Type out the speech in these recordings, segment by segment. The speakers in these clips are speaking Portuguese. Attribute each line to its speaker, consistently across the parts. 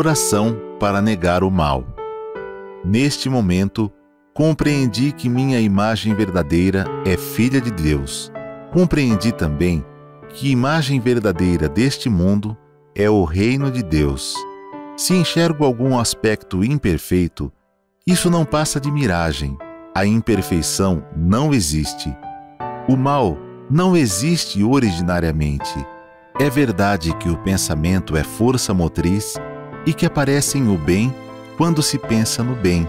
Speaker 1: Oração para negar o mal. Neste momento, compreendi que minha imagem verdadeira é filha de Deus. Compreendi também que imagem verdadeira deste mundo é o reino de Deus. Se enxergo algum aspecto imperfeito, isso não passa de miragem. A imperfeição não existe. O mal não existe originariamente. É verdade que o pensamento é força motriz e que aparecem o bem quando se pensa no bem,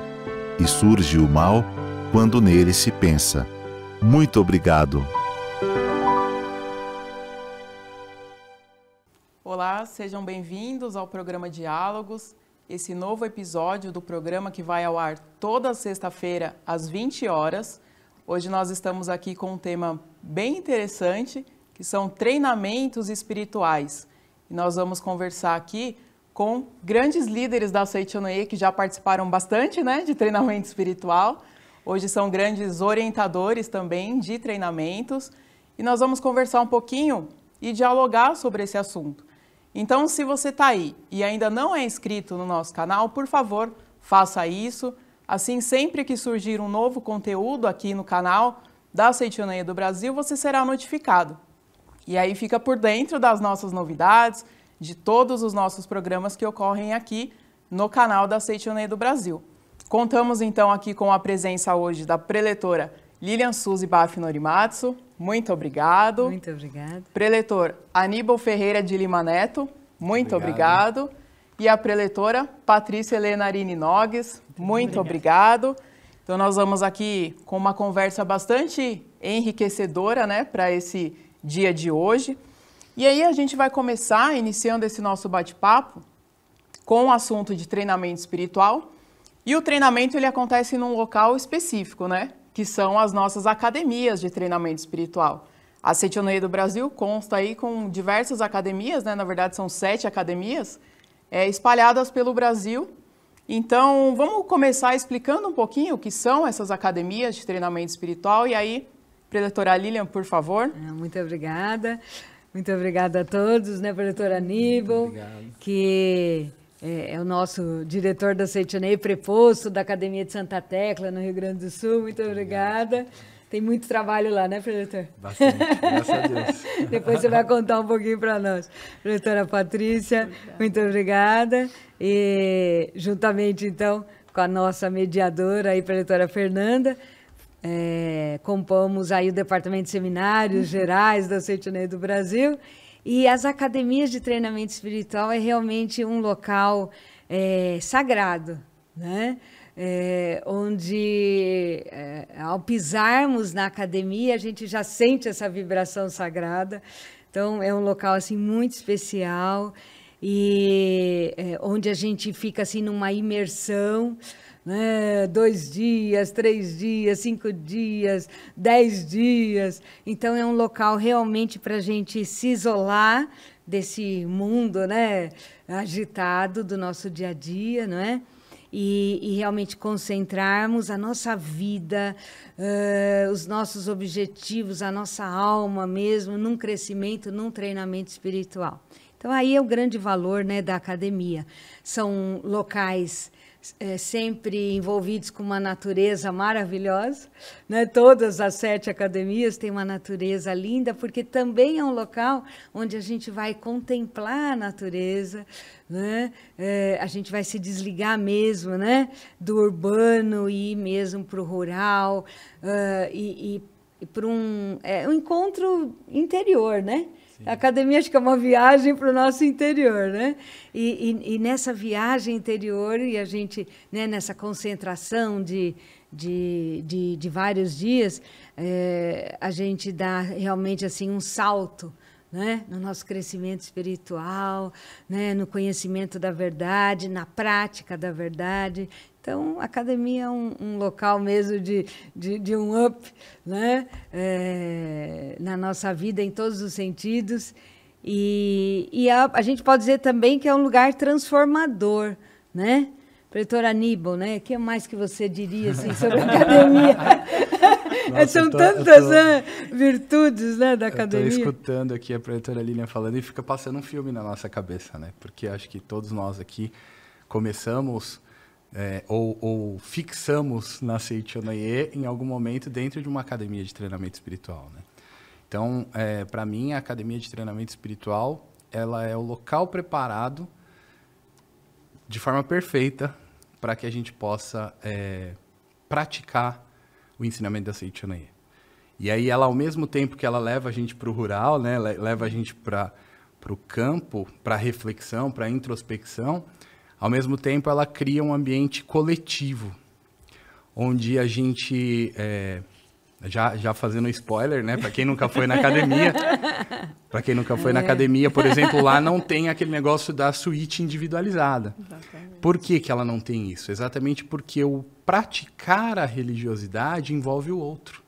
Speaker 1: e surge o mal quando nele se pensa. Muito
Speaker 2: obrigado.
Speaker 1: Olá, sejam bem-vindos ao programa Diálogos, esse novo episódio do programa que vai ao ar toda sexta-feira às 20 horas. Hoje nós estamos aqui com um tema bem interessante, que são treinamentos espirituais. E nós vamos conversar aqui com grandes líderes da Seichonoye que já participaram bastante né, de treinamento espiritual. Hoje são grandes orientadores também de treinamentos. E nós vamos conversar um pouquinho e dialogar sobre esse assunto. Então, se você está aí e ainda não é inscrito no nosso canal, por favor, faça isso. Assim, sempre que surgir um novo conteúdo aqui no canal da Seichonoye do Brasil, você será notificado. E aí fica por dentro das nossas novidades, de todos os nossos programas que ocorrem aqui no canal da Seitonei do Brasil. Contamos então aqui com a presença hoje da preletora Lilian Suzy Baf Norimatsu. Muito obrigado. Muito obrigado. Preletor Aníbal Ferreira de Lima Neto. Muito obrigado. obrigado. E a preletora Patrícia Helenarini Nogues. Muito obrigado. obrigado. Então nós vamos aqui com uma conversa bastante enriquecedora, né, para esse dia de hoje. E aí a gente vai começar, iniciando esse nosso bate-papo, com o assunto de treinamento espiritual. E o treinamento ele acontece num local específico, né? Que são as nossas academias de treinamento espiritual. A Setioneia do Brasil consta aí com diversas academias, né? Na verdade são sete academias é, espalhadas pelo Brasil. Então vamos começar explicando um pouquinho o que são essas academias de treinamento espiritual e aí,
Speaker 3: Preletora Lilian, por favor. Ah, muito obrigada. Muito obrigada a todos, né, produtor Aníbal, que é, é, o nosso diretor da Seitonei, preposto da Academia de Santa Tecla, no Rio Grande do Sul. Muito obrigada. Tem muito trabalho lá, né, produtor? Bastante, graças a Deus. Depois você vai contar um pouquinho para nós. Produtora Patrícia, muito obrigada. E juntamente, então, com a nossa mediadora aí, produtora Fernanda, é, compomos aí o Departamento de Seminários uhum. Gerais da Sentinel do Brasil. E as academias de treinamento espiritual é realmente um local é, sagrado, né? É, onde é, ao pisarmos na academia a gente já sente essa vibração sagrada. Então é um local assim muito especial e é, onde a gente fica assim numa imersão né? dois dias, três dias, cinco dias, dez dias. Então é um local realmente para a gente se isolar desse mundo né? agitado do nosso dia a dia, não é? E, e, realmente concentrarmos a nossa vida, uh, os nossos objetivos, a nossa alma mesmo, num crescimento, num treinamento espiritual. Então, aí é o grande valor né, da academia. São locais é, sempre envolvidos com uma natureza maravilhosa. Né? Todas as sete academias têm uma natureza linda, porque também é um local onde a gente vai contemplar a natureza, né? É, a gente vai se desligar mesmo né? do urbano e ir mesmo para o rural uh, e, e, e para um, é, um encontro interior, né? Sim. A academia acho que é uma viagem para o nosso interior, né? E, e, e, nessa viagem interior e a gente, né, nessa concentração de, de, de, de vários dias, é, a gente dá realmente assim um salto. Né? no nosso crescimento espiritual, né? no conhecimento da verdade, na prática da verdade. Então, academia é um, um local mesmo de, de, de, um up né? É, na nossa vida, em todos os sentidos. E, e a, a, gente pode dizer também que é um lugar transformador, né? Pretor Aníbal, né? O que mais que você diria assim, sobre a academia?
Speaker 4: Nossa, São tô, tantas tô, né,
Speaker 3: virtudes né, da academia. Estou
Speaker 4: escutando aqui a professora Lilian falando e fica passando um filme na nossa cabeça, né? Porque acho que todos nós aqui começamos é, ou, ou, fixamos na Seichonoye em algum momento dentro de uma academia de treinamento espiritual, né? Então, é, para mim, a academia de treinamento espiritual ela é o local preparado de forma perfeita para que a gente possa é, praticar o ensinamento da Seichonoye. E aí, ela ao mesmo tempo que ela leva a gente para o rural, né? Leva a gente para para o campo, para reflexão, para introspecção, ao mesmo tempo, ela cria um ambiente coletivo, onde a gente. É, já, já fazendo spoiler, né? Para quem nunca foi na academia. para quem nunca foi é. na academia, por exemplo, lá não tem aquele negócio da suíte individualizada. Exatamente. Por que, que ela não tem isso? Exatamente porque o praticar a religiosidade envolve o outro.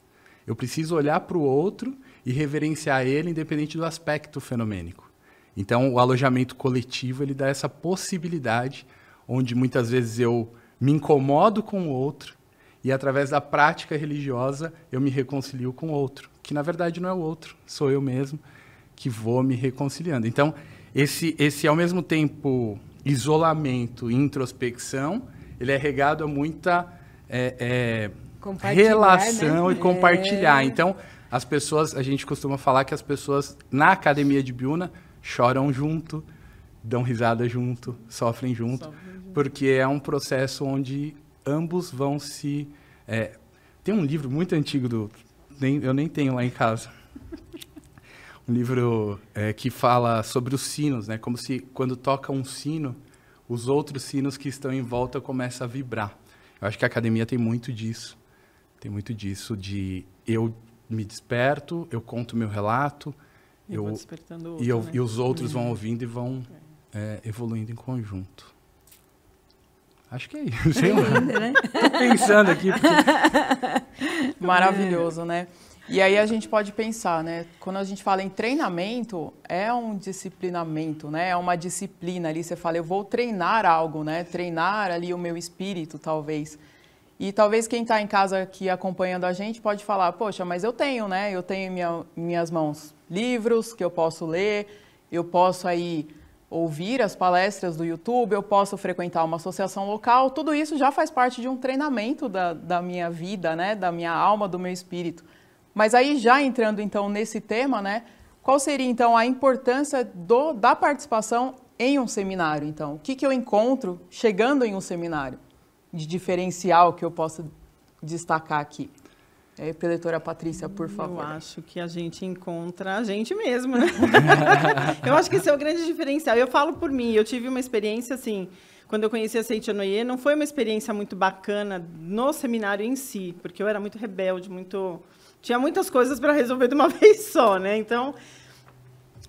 Speaker 4: Eu preciso olhar para o outro e reverenciar ele, independente do aspecto fenomênico. Então, o alojamento coletivo ele dá essa possibilidade, onde muitas vezes eu me incomodo com o outro e através da prática religiosa eu me reconcilio com o outro, que na verdade não é o outro, sou eu mesmo que vou me reconciliando. Então, esse esse ao mesmo tempo isolamento, introspecção, ele é regado a muita é, é,
Speaker 3: né? relação né? e é. compartilhar. É.
Speaker 4: Então, as pessoas, a gente costuma falar que as pessoas na academia de Biúna choram junto, dão risada junto, sofrem junto, sofrem junto, porque é um processo onde ambos vão se. É, tem um livro muito antigo do. Nem, eu nem tenho lá em casa. um livro é, que fala sobre os sinos, né? Como se quando toca um sino, os outros sinos que estão em volta começam a vibrar. Eu acho que a academia tem muito disso. Tem muito disso de eu me desperto, eu conto meu relato, e, eu, e, eu, né? e os outros vão uhum. ouvindo e vão é. é, evoluindo em conjunto. Acho que é isso. Sei lá. Né?
Speaker 1: Tô pensando aqui. Porque... Maravilhoso, né? E aí a gente pode pensar, né? Quando a gente fala em treinamento, é um disciplinamento, né? É uma disciplina ali. Você fala, eu vou treinar algo, né? Treinar ali o meu espírito, talvez. E talvez quem está em casa aqui acompanhando a gente pode falar, poxa, mas eu tenho, né? Eu tenho em minha, minhas mãos livros que eu posso ler, eu posso aí ouvir as palestras do YouTube, eu posso frequentar uma associação local, tudo isso já faz parte de um treinamento da, da minha vida, né? Da minha alma, do meu espírito. Mas aí já entrando então nesse tema, né? Qual seria então a importância do, da participação em um seminário? Então, o que, que eu encontro chegando em um seminário? de diferencial que eu possa destacar aqui? É, eleitora Patrícia, por favor. Eu acho que a gente encontra a gente mesmo. Né? eu acho que esse é o grande diferencial.
Speaker 5: Eu falo por mim, eu tive uma experiência assim, quando eu conheci a Seitianoye, não foi uma experiência muito bacana no seminário em si, porque eu era muito rebelde, muito tinha muitas coisas para resolver de uma vez só, né? Então,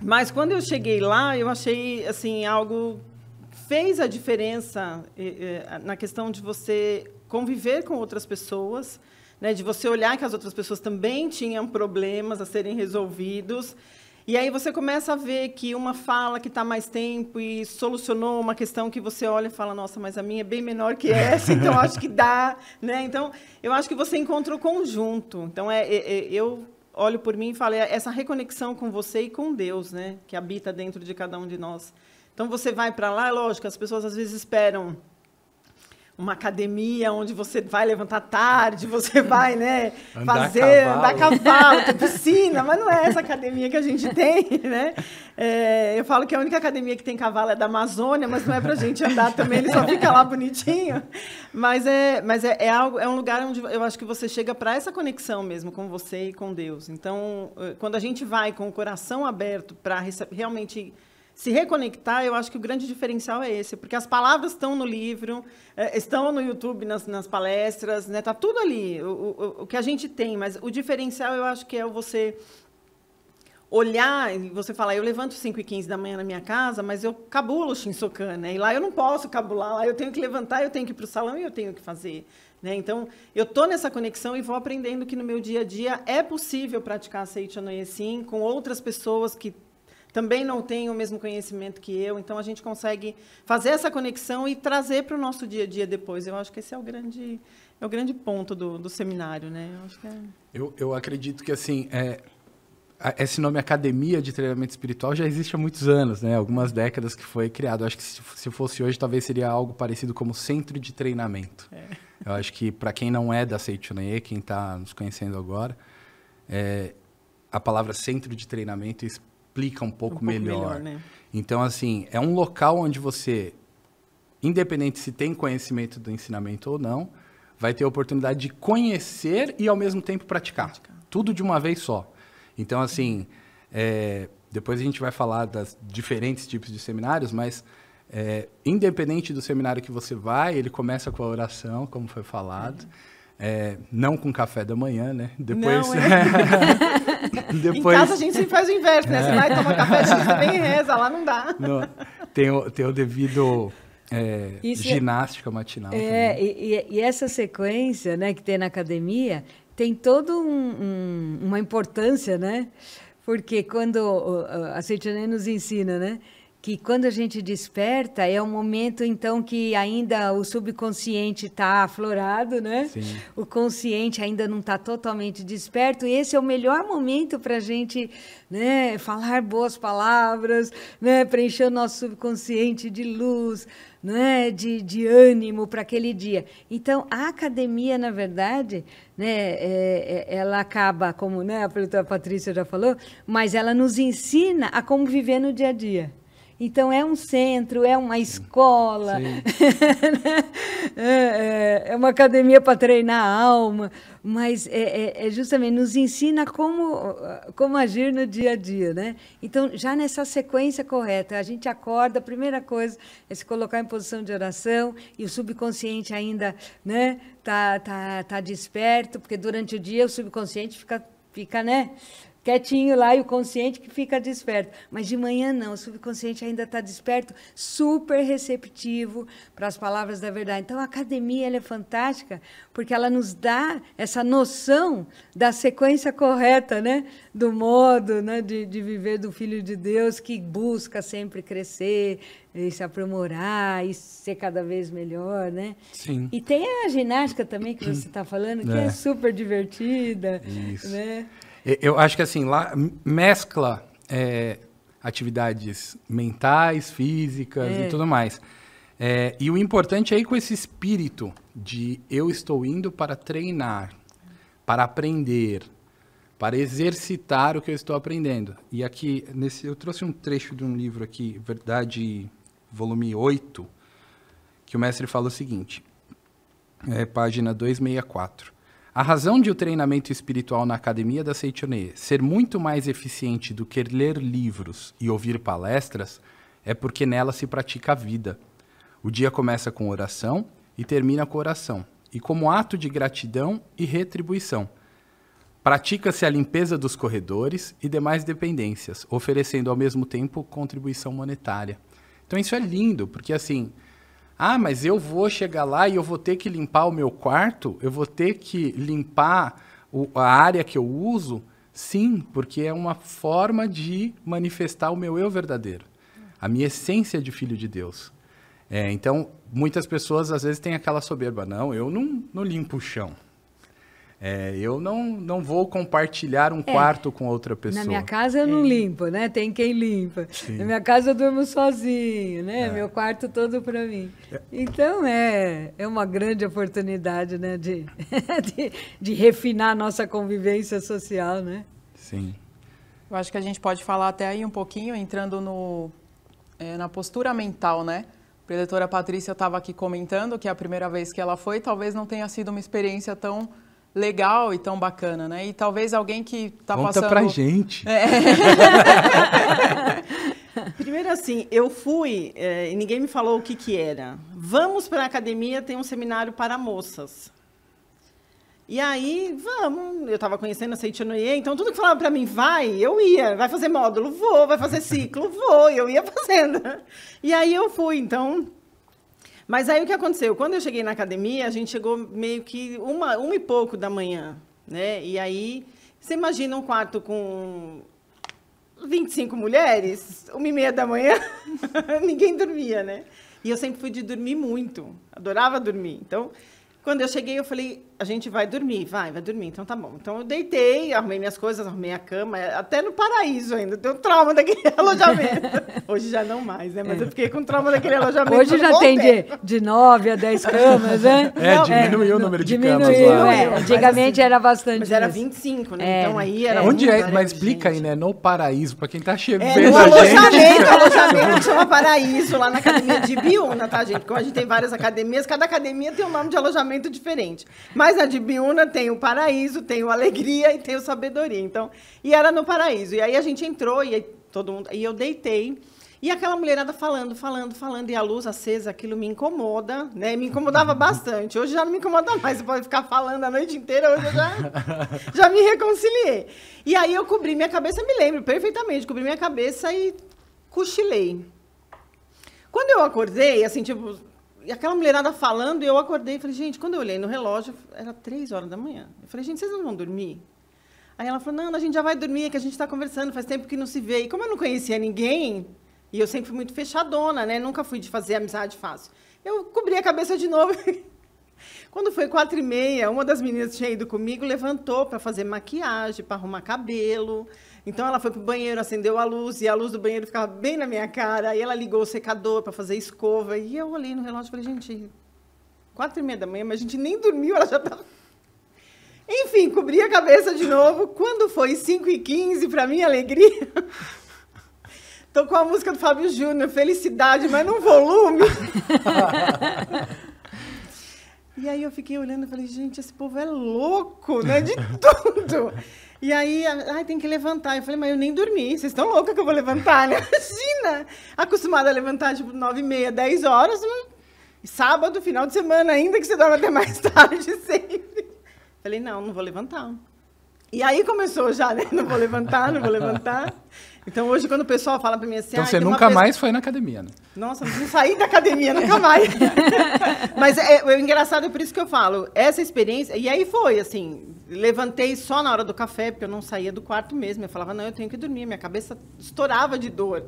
Speaker 5: mas quando eu cheguei lá, eu achei assim algo fez a diferença eh, eh, na questão de você conviver com outras pessoas, né, de você olhar que as outras pessoas também tinham problemas a serem resolvidos. E aí você começa a ver que uma fala que está mais tempo e solucionou uma questão que você olha e fala, nossa, mas a minha é bem menor que essa, então acho que dá, né? Então, eu acho que você encontrou conjunto. Então, é, é, é, eu olho por mim e falo, é essa reconexão com você e com Deus, né? Que habita dentro de cada um de nós. Então você vai para lá, lógico, as pessoas às vezes esperam uma academia onde você vai levantar tarde, você vai, né, andar fazer, cavalo. andar cavalo, ter piscina, mas não é essa academia que a gente tem, né? É, eu falo que a única academia que tem cavalo é da Amazônia, mas não é pra gente andar também, ele só fica lá bonitinho. Mas é, mas é, é algo, é um lugar onde eu acho que você chega para essa conexão mesmo com você e com Deus. Então, eh, quando a gente vai com o coração aberto para realmente se reconectar, eu acho que o grande diferencial é esse, porque as palavras estão no livro, eh, estão no YouTube, nas, nas palestras, né? Tá tudo ali, o, o, o que a gente tem, mas o diferencial eu acho que é você olhar e você falar, eu levanto 5 e 15 da manhã na minha casa, mas eu cabulo o Shinsokan, né? E lá eu não posso cabular, lá eu tenho que levantar, eu tenho que ir para o salão e eu tenho que fazer. Né? Então, eu estou nessa conexão e vou aprendendo que no meu dia a dia é possível praticar aceite Sim com outras pessoas que também não tem o mesmo conhecimento que eu, então a gente consegue fazer essa conexão e trazer para o nosso dia a dia depois. Eu acho que esse é o grande, é o grande ponto do, do seminário, né? Eu, é...
Speaker 4: eu, eu acredito que, assim, é, esse nome Academia de Treinamento Espiritual já existe há muitos anos, né? Algumas décadas que foi criado. Eu acho que se fosse hoje, talvez seria algo parecido como Centro de Treinamento. É. Eu acho que para quem não é da Seichuneye, quem está nos conhecendo agora, é, a palavra Centro de Treinamento explica um pouco, um pouco melhor. melhor né? Então, assim, é um local onde você, independente se tem conhecimento do ensinamento ou não, vai ter a oportunidade de conhecer e ao mesmo tempo praticar. praticar. Tudo de uma vez só. Então, assim, é, depois a gente vai falar das diferentes tipos de seminários, mas é, independente do seminário que você vai, ele começa com a oração, como foi falado. É. É, não com café da manhã, né? Depois. Não, é... Depois... Em casa a gente sempre faz o inverso, né? Você é. vai tomar café, a gente também reza,
Speaker 5: lá não dá. No,
Speaker 4: tem, o, tem o devido. É, ginástica matinal.
Speaker 3: É, e, e, essa sequência né, que tem na academia tem toda um, um, uma importância, né? Porque quando a Ceitianê nos ensina, né? que quando a gente desperta é um momento então que ainda o subconsciente está aflorado, né? Sim. O consciente ainda não está totalmente desperto e esse é o melhor momento para a gente, né, falar boas palavras, né, preencher o nosso subconsciente de luz, né, de, de ânimo para aquele dia. Então a academia, na verdade, né, é, é, ela acaba como, né, a Patrícia já falou, mas ela nos ensina a como viver no dia a dia. Então é um centro, é uma escola, né? é, é, é uma academia para treinar a alma, mas é, é, é, justamente nos ensina como, como agir no dia a dia, né? Então já nessa sequência correta, a gente acorda, a primeira coisa é se colocar em posição de oração e o subconsciente ainda, né? Tá, tá, tá desperto, porque durante o dia o subconsciente fica, fica né? quietinho lá e o consciente que fica desperto. Mas de manhã não, o subconsciente ainda está desperto, super receptivo para as palavras da verdade. Então a academia é fantástica porque ela nos dá essa noção da sequência correta, né, do modo, né, de, de viver do filho de Deus que busca sempre crescer, e se aprimorar e ser cada vez melhor, né? Sim. E tem a ginástica também que você está falando que é. é super divertida, Isso. né?
Speaker 4: Eu acho que assim, lá mescla é, atividades mentais, físicas é. e tudo mais. É, e o importante é ir com esse espírito de eu estou indo para treinar, para aprender, para exercitar o que eu estou aprendendo. E aqui, nesse, eu trouxe um trecho de um livro aqui, Verdade, volume 8, que o mestre fala o seguinte, é, página 264. A razão de o treinamento espiritual na academia da Seichonei ser muito mais eficiente do que ler livros e ouvir palestras é porque nela se pratica a vida. O dia começa com oração e termina com oração, e como ato de gratidão e retribuição. Pratica-se a limpeza dos corredores e demais dependências, oferecendo ao mesmo tempo contribuição monetária. Então isso é lindo, porque assim, ah, mas eu vou chegar lá e eu vou ter que limpar o meu quarto, eu vou ter que limpar o, a área que eu uso. Sim, porque é uma forma de manifestar o meu eu verdadeiro, a minha essência de filho de Deus. É, então, muitas pessoas às vezes têm aquela soberba: não, eu não, não limpo o chão. É, eu não, não vou compartilhar um é, quarto
Speaker 3: com outra pessoa. Na minha casa eu não é. limpo, né? Tem quem limpa. Sim. Na minha casa eu durmo sozinho, né? É. Meu quarto todo para mim. É. Então é, é uma grande oportunidade, né? De, de, de refinar a nossa convivência social, né?
Speaker 4: Sim.
Speaker 1: Eu acho que a gente pode falar até aí um pouquinho, entrando no, é, na postura mental, né? A predetora Patrícia estava aqui comentando que a primeira vez que ela foi, talvez não tenha sido uma experiência tão legal e tão bacana, né? E talvez alguém que está Conta passando... Conta pra gente. É. Primeiro assim, eu
Speaker 5: fui é, e ninguém me falou o que que era. Vamos para a academia, tem um seminário para moças. E aí, vamos, eu estava conhecendo a Seitianoye, então tudo que falava para mim, vai, eu ia, vai fazer módulo, vou, vai fazer ciclo, vou, eu ia fazendo. E aí eu fui, então, mas aí o que aconteceu? Quando eu cheguei na academia, a gente chegou meio que uma, uma e pouco da manhã, né? E aí, você imagina um quarto com 25 mulheres, uma e meia da manhã, ninguém dormia, né? E eu sempre fui de dormir muito, adorava dormir. Então, quando eu cheguei, eu falei, a gente vai dormir, vai, vai dormir, então tá bom. Então eu deitei, arrumei minhas coisas, arrumei a cama, é, até no paraíso ainda, tenho trauma daquele alojamento. Hoje já não mais, né? Mas é. eu fiquei com trauma daquele alojamento. Hoje já tem de,
Speaker 3: de nove a dez camas, né? É, diminuiu é, o número de diminuiu, camas lá. É, né? antigamente assim, era bastante. Mas era 25, né? É, então aí era. É. Onde é?
Speaker 4: Mas explica aí, né? No paraíso, pra quem tá chegando. É, no alojamento,
Speaker 3: alojamento chama
Speaker 5: paraíso lá na academia de Biúna, tá, gente? Porque a gente tem várias academias, cada academia tem um nome de alojamento diferente. Mas mas a de Biúna tem o paraíso, tem o alegria e tem o sabedoria. Então, e era no paraíso. E aí a gente entrou e todo mundo, e eu deitei. E aquela mulherada falando, falando, falando, e a luz acesa, aquilo me incomoda, né? Me incomodava bastante. Hoje já não me incomoda mais, você pode ficar falando a noite inteira, hoje eu já, já me reconciliei. E aí eu cobri minha cabeça, me lembro perfeitamente, cobri minha cabeça e cochilei. Quando eu acordei, assim, tipo, e aquela mulherada falando, eu acordei e falei, gente, quando eu olhei no relógio, era três horas da manhã. Eu falei, gente, vocês não vão dormir? Aí ela falou, não, a gente já vai dormir, é que a gente está conversando, faz tempo que não se vê. E como eu não conhecia ninguém, e eu sempre fui muito fechadona, né? Nunca fui de fazer amizade fácil. Eu cobri a cabeça de novo. Quando foi quatro e meia, uma das meninas que tinha ido comigo levantou para fazer maquiagem, para arrumar cabelo. Então ela foi pro banheiro, acendeu a luz e a luz do banheiro ficava bem na minha cara. E ela ligou o secador para fazer escova e eu olhei no relógio e falei, gente, quatro e meia da manhã, mas a gente nem dormiu, ela já tá. Enfim, cobri a cabeça de novo. Quando foi cinco e quinze para minha alegria, tocou a música do Fábio Júnior, Felicidade, mas num volume. e aí eu fiquei olhando e falei, gente, esse povo é louco, né? De tudo. E aí, ai, tem que levantar. Eu falei, mas eu nem dormi. Vocês estão loucas que eu vou levantar, né? Imagina! Acostumada a levantar, tipo, nove e meia, dez horas. Né? Sábado, final de semana ainda, que você dorme até mais tarde sempre. Falei, não, não vou levantar. E aí começou já, né? Não vou levantar, não vou levantar. Então hoje quando o pessoal fala para mim assim, então ah, você nunca mais foi na academia, né? Nossa, não saí da academia nunca mais. Mas é, é, é engraçado, é por isso que eu falo, essa experiência, e aí foi assim, levantei só na hora do café, porque eu não saía do quarto mesmo, eu falava, não, eu tenho que dormir, minha cabeça estourava de dor.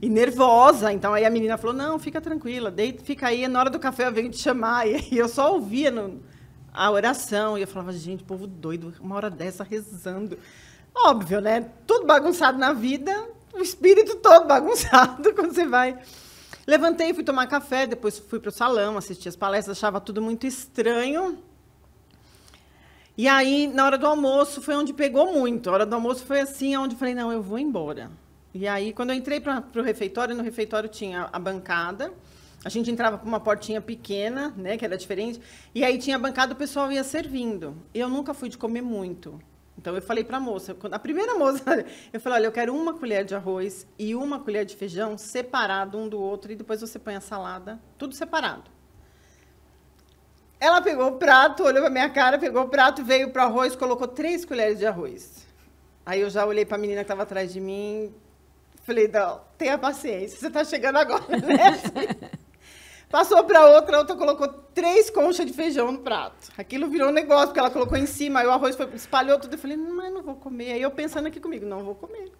Speaker 5: E nervosa, então aí a menina falou: Não, fica tranquila, deita, fica aí, na hora do café eu venho te chamar. E eu só ouvia no, a oração. E eu falava, gente, povo doido, uma hora dessa rezando. Óbvio, né? Tudo bagunçado na vida, o espírito todo bagunçado quando você vai. Levantei, fui tomar café, depois fui para o salão, assisti as palestras, achava tudo muito estranho. E aí, na hora do almoço, foi onde pegou muito. A hora do almoço foi assim, onde eu falei, não, eu vou embora. E aí, quando eu entrei para o refeitório, no refeitório tinha a bancada, a gente entrava por uma portinha pequena, né, que era diferente, e aí tinha a bancada, o pessoal ia servindo. Eu nunca fui de comer muito. Então eu falei para a moça, quando, a primeira moça, eu falei, olha, eu quero uma colher de arroz e uma colher de feijão separado um do outro e depois você põe a salada, tudo separado. Ela pegou o prato, olhou para minha cara, pegou o prato, veio para o arroz, colocou três colheres de arroz. Aí eu já olhei para a menina que estava atrás de mim, falei, não, tenha paciência, você está chegando agora, né? Passou para outra, a outra colocou três conchas de feijão no prato. Aquilo virou um negócio, porque ela colocou em cima, aí o arroz foi, espalhou tudo. Eu falei, mas não vou comer. Aí eu pensando aqui comigo, não vou comer.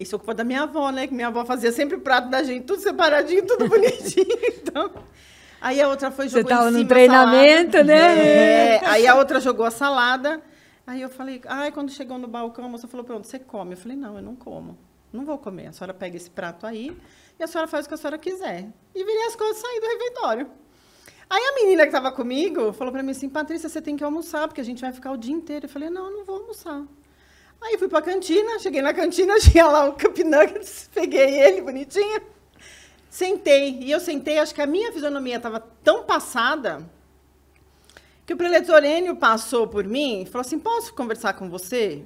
Speaker 5: Isso é culpa da minha avó, né? Que minha avó fazia sempre o prato da gente, tudo separadinho, tudo bonitinho. Então... Aí a outra foi jogou Você tava no treinamento, né? É. Aí a outra jogou a salada. Aí eu falei, ai, quando chegou no balcão, a moça falou, pronto, você come. Eu falei, não, eu não como. Não vou comer. A senhora pega esse prato aí, e a senhora faz o que a senhora quiser. E virei as coisas e saí do refeitório. Aí a menina que estava comigo falou para mim assim, Patrícia, você tem que almoçar, porque a gente vai ficar o dia inteiro. Eu falei, não, não vou almoçar. Aí fui para a cantina, cheguei na cantina, tinha lá o Cup Nuggets, peguei ele bonitinho, sentei. E eu sentei, acho que a minha fisionomia estava tão passada que o preletor Enio passou por mim e falou assim, posso conversar com você?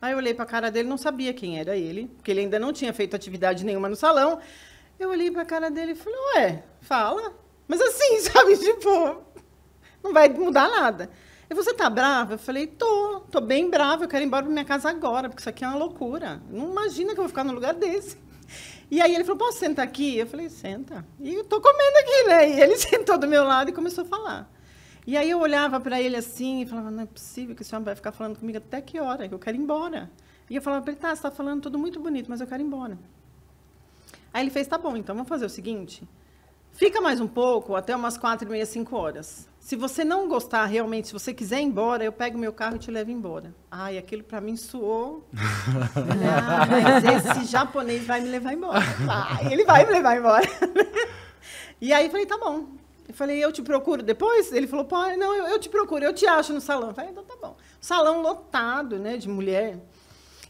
Speaker 5: Aí eu olhei para a cara dele, não sabia quem era ele, porque ele ainda não tinha feito atividade nenhuma no salão. Eu olhei para a cara dele e falei, ué, fala. Mas assim, sabe, tipo, não vai mudar nada. E você tá brava? Eu falei, tô, tô bem brava, eu quero ir embora pra minha casa agora, porque isso aqui é uma loucura. Não imagina que eu vou ficar num lugar desse. E aí ele falou, posso sentar aqui? Eu falei, senta. E eu tô comendo aqui, né? E ele sentou do meu lado e começou a falar. E aí eu olhava para ele assim e falava, não é possível que esse homem vai ficar falando comigo até que hora, eu quero ir embora. E eu falava para ele, tá, você está falando tudo muito bonito, mas eu quero ir embora. Aí ele fez, tá bom, então vamos fazer o seguinte, fica mais um pouco, até umas quatro e meia, cinco horas. Se você não gostar realmente, se você quiser ir embora, eu pego meu carro e te levo embora. Ai, aquilo para mim suou.
Speaker 2: Né? ah, mas esse
Speaker 5: japonês vai me levar embora. Ah, ele vai me levar embora. e aí eu falei, tá bom, eu falei, eu te procuro depois? Ele falou, pô, não, eu, eu te procuro, eu te acho no salão. Eu falei, ah, então tá bom. Salão lotado, né, de mulher.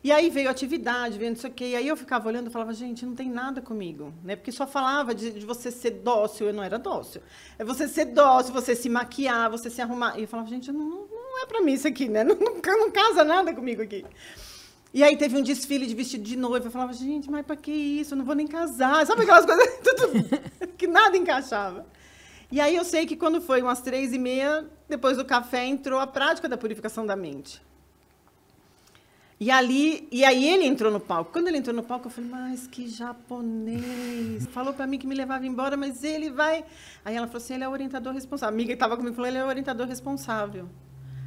Speaker 5: E aí veio atividade, veio não sei o quê. E aí eu ficava olhando e falava, gente, não tem nada comigo. Né? Porque só falava de, de, você ser dócil, eu não era dócil. É você ser dócil, você se maquiar, você se arrumar. E eu falava, gente, não, não é para mim isso aqui, né? Não, não, não, casa nada comigo aqui. E aí teve um desfile de vestido de noiva. Eu falava, gente, mas para que isso? Eu não vou nem casar. Sabe aquelas coisas tudo, que nada encaixava. E aí eu sei que quando foi umas três e meia, depois do café, entrou a prática da purificação da mente. E ali, e aí ele entrou no palco. Quando ele entrou no palco, eu falei, mas que japonês. Falou para mim que me levava embora, mas ele vai. Aí ela falou assim, ele é o orientador responsável. A amiga que estava comigo falou, ele é o orientador responsável.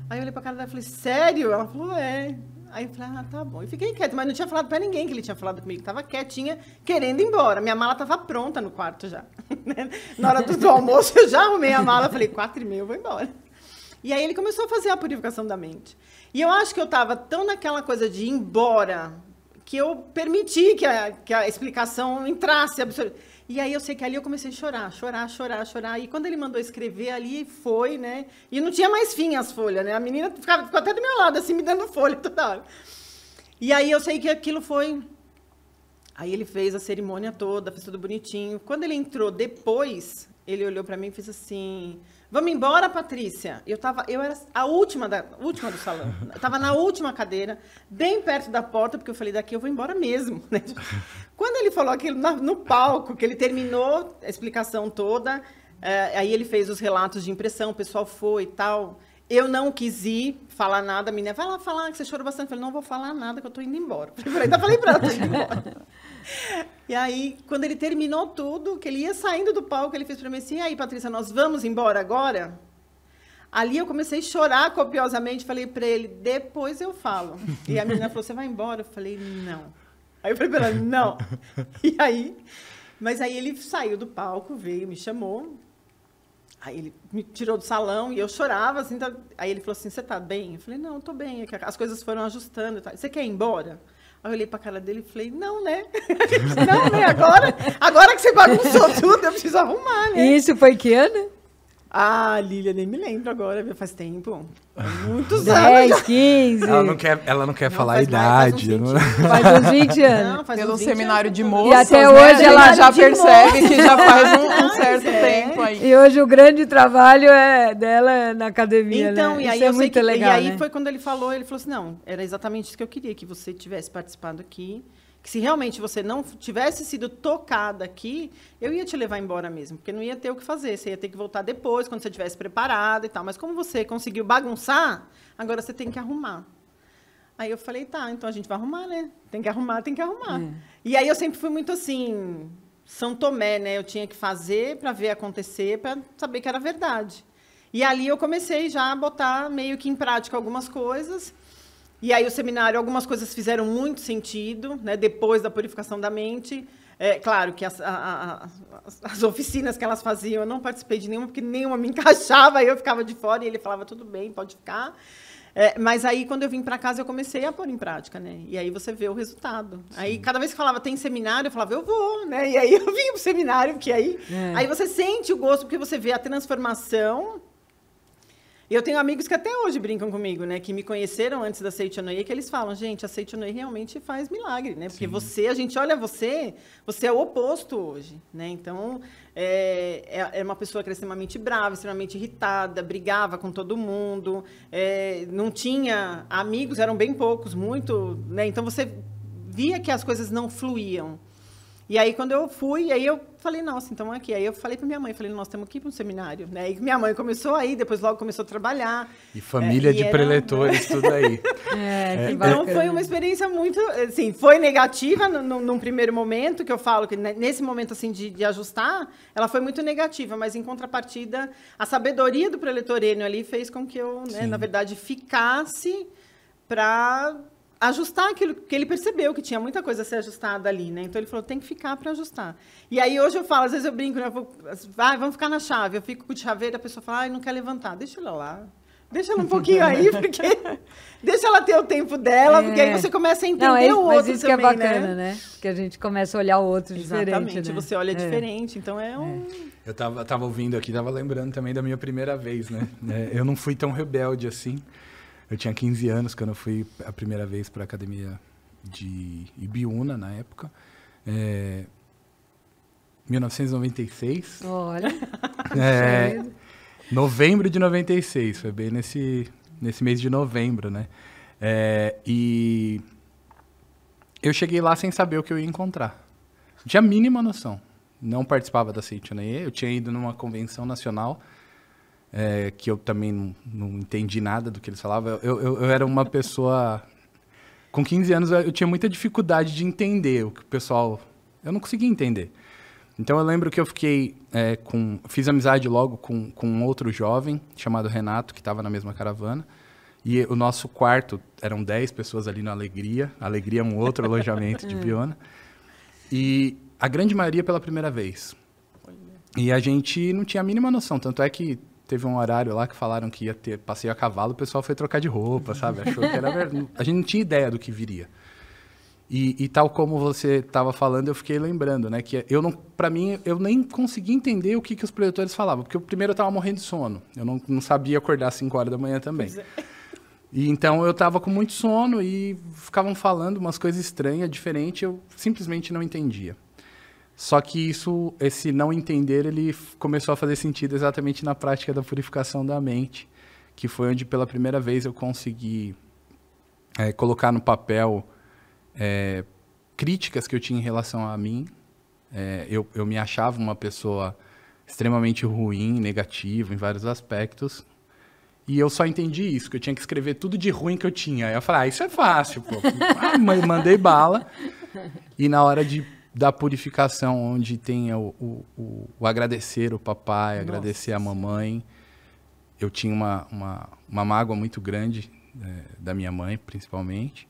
Speaker 5: Aí eu olhei para a cara dela e falei, sério? Ela falou, é. Aí eu falei, ah, tá bom. E fiquei quieta, mas não tinha falado pra ninguém que ele tinha falado comigo. Tava quietinha, querendo ir embora. Minha mala tava pronta no quarto já. Né? Na hora do, do almoço, eu já arrumei a mala. Falei, quatro e meia, eu vou embora. E aí ele começou a fazer a purificação da mente. E eu acho que eu tava tão naquela coisa de ir embora, que eu permiti que a, que a explicação entrasse. Absor... E aí eu sei que ali eu comecei a chorar, chorar, chorar, chorar. E quando ele mandou escrever ali, foi, né? E não tinha mais fim as folhas, né? A menina ficava, ficou até do meu lado, assim, me dando folha toda hora. E aí eu sei que aquilo foi. Aí ele fez a cerimônia toda, fez tudo bonitinho. Quando ele entrou depois, ele olhou para mim e fez assim: Vamos embora, Patrícia. Eu tava, eu era a última da última do salão. Eu tava na última cadeira, bem perto da porta, porque eu falei daqui eu vou embora mesmo. Né? Quando ele falou aquilo na, no palco, que ele terminou a explicação toda, é, aí ele fez os relatos de impressão, o pessoal foi e tal. Eu não quis ir falar nada, a menina, vai lá falar, que você chorou bastante. Eu falei, não vou falar nada, que eu tô indo embora. Eu falei, tá, falei pronto. ela, tô indo embora. E aí, quando ele terminou tudo, que ele ia saindo do palco, ele fez para mim assim: e aí, Patrícia, nós vamos embora agora? Ali eu comecei a chorar copiosamente, falei para ele: depois eu falo. E a menina falou: você vai embora? Eu falei: não. Aí eu falei para ela: não. E aí, mas aí ele saiu do palco, veio, me chamou. Aí ele me tirou do salão e eu chorava, assim, tá... aí ele falou assim, você tá bem? Eu falei, não, tô bem, é as coisas foram ajustando tá... Você quer ir embora? Aí eu olhei pra cara dele e falei, não, né? não, né? Agora, agora que você bagunçou tudo, eu preciso arrumar,
Speaker 3: né? Isso foi que ano? Ah, Lilia,
Speaker 5: nem me lembro agora, faz tempo. Muitos
Speaker 4: 10, anos. 15. Ela não quer, ela não quer não,
Speaker 3: falar a idade. Mais, faz, uns 20, faz uns 20 anos.
Speaker 1: Não, faz Pelo seminário anos, de moças. E até né? hoje né? ela já percebe que já faz um, um certo é. tempo aí.
Speaker 3: E hoje o grande trabalho é dela na academia. Né? Então, né? e aí isso é muito que, legal. E aí né?
Speaker 5: foi quando ele falou, ele falou assim: não, era exatamente isso que eu queria, que você tivesse participado aqui que se realmente você não tivesse sido tocada aqui, eu ia te levar embora mesmo, porque não ia ter o que fazer, você ia ter que voltar depois, quando você estivesse preparada e tal. Mas como você conseguiu bagunçar, agora você tem que arrumar. Aí eu falei, tá, então a gente vai arrumar, né? Tem que arrumar, tem que arrumar. É. E aí eu sempre fui muito assim, São Tomé, né? Eu tinha que fazer para ver acontecer, para saber que era verdade. E ali eu comecei já a botar meio que em prática algumas coisas. E aí o seminário, algumas coisas fizeram muito sentido, né? Depois da purificação da mente. É, claro que as, a, a, as, oficinas que elas faziam, eu não participei de nenhuma, porque nenhuma me encaixava, eu ficava de fora e ele falava, tudo bem, pode ficar. É, mas aí, quando eu vim para casa, eu comecei a pôr em prática, né? E aí você vê o resultado. Sim. Aí, cada vez que falava, tem seminário, eu falava, eu vou, né? E aí eu vim pro seminário, porque aí, é. aí você sente o gosto, porque você vê a transformação e eu tenho amigos que até hoje brincam comigo, né? Que me conheceram antes da Seichonoye, que eles falam, gente, a Seichonoye realmente faz milagre, né? Porque Sim. você, a gente olha você, você é o oposto hoje, né? Então, é, é, é uma pessoa que era extremamente brava, extremamente irritada, brigava com todo mundo, é, não tinha amigos, eram bem poucos, muito, né? Então, você via que as coisas não fluíam. E aí, quando eu fui, aí eu falei, nossa, então aqui. Aí eu falei para minha mãe, falei, nós temos que ir para um seminário, né? E minha mãe começou aí, depois logo começou a trabalhar.
Speaker 4: E família é, e de era... preletores, tudo aí.
Speaker 5: É, é, é, então foi uma experiência muito, assim, foi negativa no, no, num primeiro momento, que eu falo que né, nesse momento, assim, de, de, ajustar, ela foi muito negativa, mas em contrapartida, a sabedoria do preletorênio ali fez com que eu, né, na verdade, ficasse para ajustar aquilo que ele percebeu que tinha muita coisa a ser ajustada ali, né? Então ele falou, tem que ficar para ajustar. E aí hoje eu falo, às vezes eu brinco, né? Eu vou, ah, vamos ficar na chave. Eu fico com o chaveiro, a pessoa fala, ai, ah, não quer levantar, deixa ela lá. Deixa ela um pouquinho aí,
Speaker 3: porque deixa ela ter o tempo dela, é. porque aí é. você começa a entender não, é, o outro mas isso também, que é né? bacana, né? né? Que a gente começa a olhar o outro Exatamente, diferente, Exatamente, né? você olha é. diferente, então é, é um...
Speaker 4: Eu tava, tava ouvindo aqui, tava lembrando também da minha primeira vez, né? É, eu não fui tão rebelde assim, eu tinha 15 anos quando eu fui a primeira vez para a academia de Ibiúna, na época. É, 1996.
Speaker 3: Olha. É, é,
Speaker 4: novembro de 96, foi bem nesse, nesse mês de novembro, né? É, e eu cheguei lá sem saber o que eu ia encontrar. Tinha a mínima noção. Não participava da Seitianayê, eu tinha ido numa convenção nacional é, que eu também não, não, entendi nada do que eles falavam. Eu, eu, eu, era uma pessoa. Com 15 anos eu tinha muita dificuldade de entender o que o pessoal. Eu não conseguia entender. Então eu lembro que eu fiquei é, com. Fiz amizade logo com, com um outro jovem chamado Renato, que estava na mesma caravana. E o nosso quarto eram 10 pessoas ali no Alegria. Alegria é um outro alojamento de Biona. É. E a grande maioria pela primeira vez. E a gente não tinha a mínima noção. Tanto é que teve um horário lá que falaram que ia ter passeio a cavalo, o pessoal foi trocar de roupa, sabe? Achou que era verdade. A gente não tinha ideia do que viria. E, e tal como você estava falando, eu fiquei lembrando, né? Que eu não, para mim, eu nem conseguia entender o que, que os produtores falavam, porque o primeiro eu estava morrendo de sono, eu não, não sabia acordar às 5 horas da manhã também. É. E então eu estava com muito sono e ficavam falando umas coisas estranhas, diferentes, eu simplesmente não entendia. Só que isso, esse não entender, ele começou a fazer sentido exatamente na prática da purificação da mente, que foi onde pela primeira vez eu consegui é, colocar no papel é, críticas que eu tinha em relação a mim. É, eu, eu me achava uma pessoa extremamente ruim, negativa em vários aspectos, e eu só entendi isso, que eu tinha que escrever tudo de ruim que eu tinha. Aí eu falei, ah, isso é fácil, pô. Ah, mandei bala. E na hora de da purificação, onde tem o, o, o agradecer o papai, Nossa. agradecer a mamãe. Eu tinha uma, uma, uma mágoa muito grande né, da minha mãe, principalmente.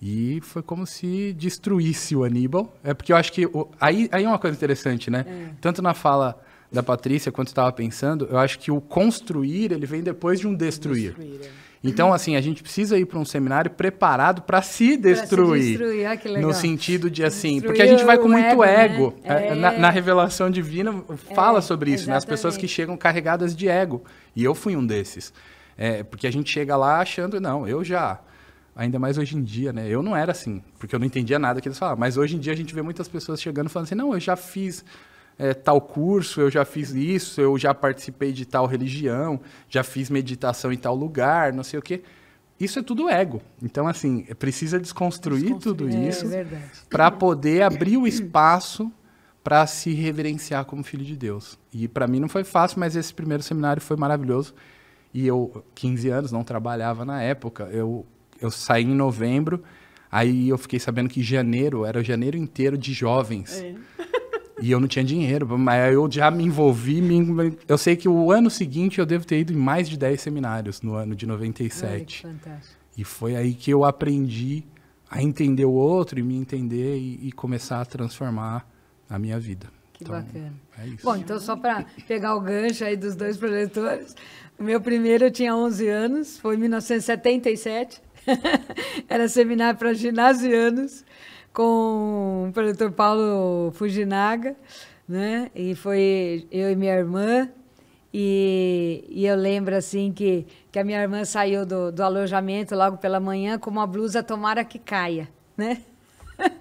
Speaker 4: E foi como se destruísse o Aníbal. É porque eu acho que. O, aí, aí é uma coisa interessante, né? É. Tanto na fala da Patrícia quanto estava pensando, eu acho que o construir ele vem depois de um destruir. destruir é. Então, uhum. assim, a gente precisa ir para um seminário preparado para se destruir. Se destruir. Ah, que legal. No sentido de, assim, Destruiu porque a gente vai com muito ego. Né? ego. Né? É. Na, na, revelação divina fala é, sobre isso, né? As pessoas que chegam carregadas de ego. E eu fui um desses. É, porque a gente chega lá achando, não, eu já. Ainda mais hoje em dia, né? Eu não era assim, porque eu não entendia nada que eles falavam. Mas hoje em dia a gente vê muitas pessoas chegando falando assim, não, eu já fiz é, tal curso, eu já fiz isso, eu já participei de tal religião, já fiz meditação em tal lugar, não sei o quê. Isso é tudo ego. Então, assim, precisa desconstruir, desconstruir. tudo é isso é, para poder abrir o espaço para se reverenciar como filho de Deus. E para mim não foi fácil, mas esse primeiro seminário foi maravilhoso. E eu, 15 anos, não trabalhava na época. Eu, eu saí em novembro, aí eu fiquei sabendo que janeiro era o janeiro inteiro de jovens. É e eu não tinha dinheiro, mas eu já me envolvi. Me... Eu sei que o ano seguinte eu devo ter ido em mais de 10 seminários, no ano de 97. Ai, fantástico. E foi aí que eu aprendi a entender o outro e me entender e, e começar a transformar a minha vida.
Speaker 3: Que então, bacana. É isso. Bom, então só para pegar o gancho aí dos dois projetores, o meu primeiro eu tinha 11 anos, foi em 1977, era seminário para ginasianos, com o produtor Paulo Fujinaga, né? E foi eu e minha irmã. E, e, eu lembro assim que, que a minha irmã saiu do, do alojamento logo pela manhã com uma blusa tomara que caia, né?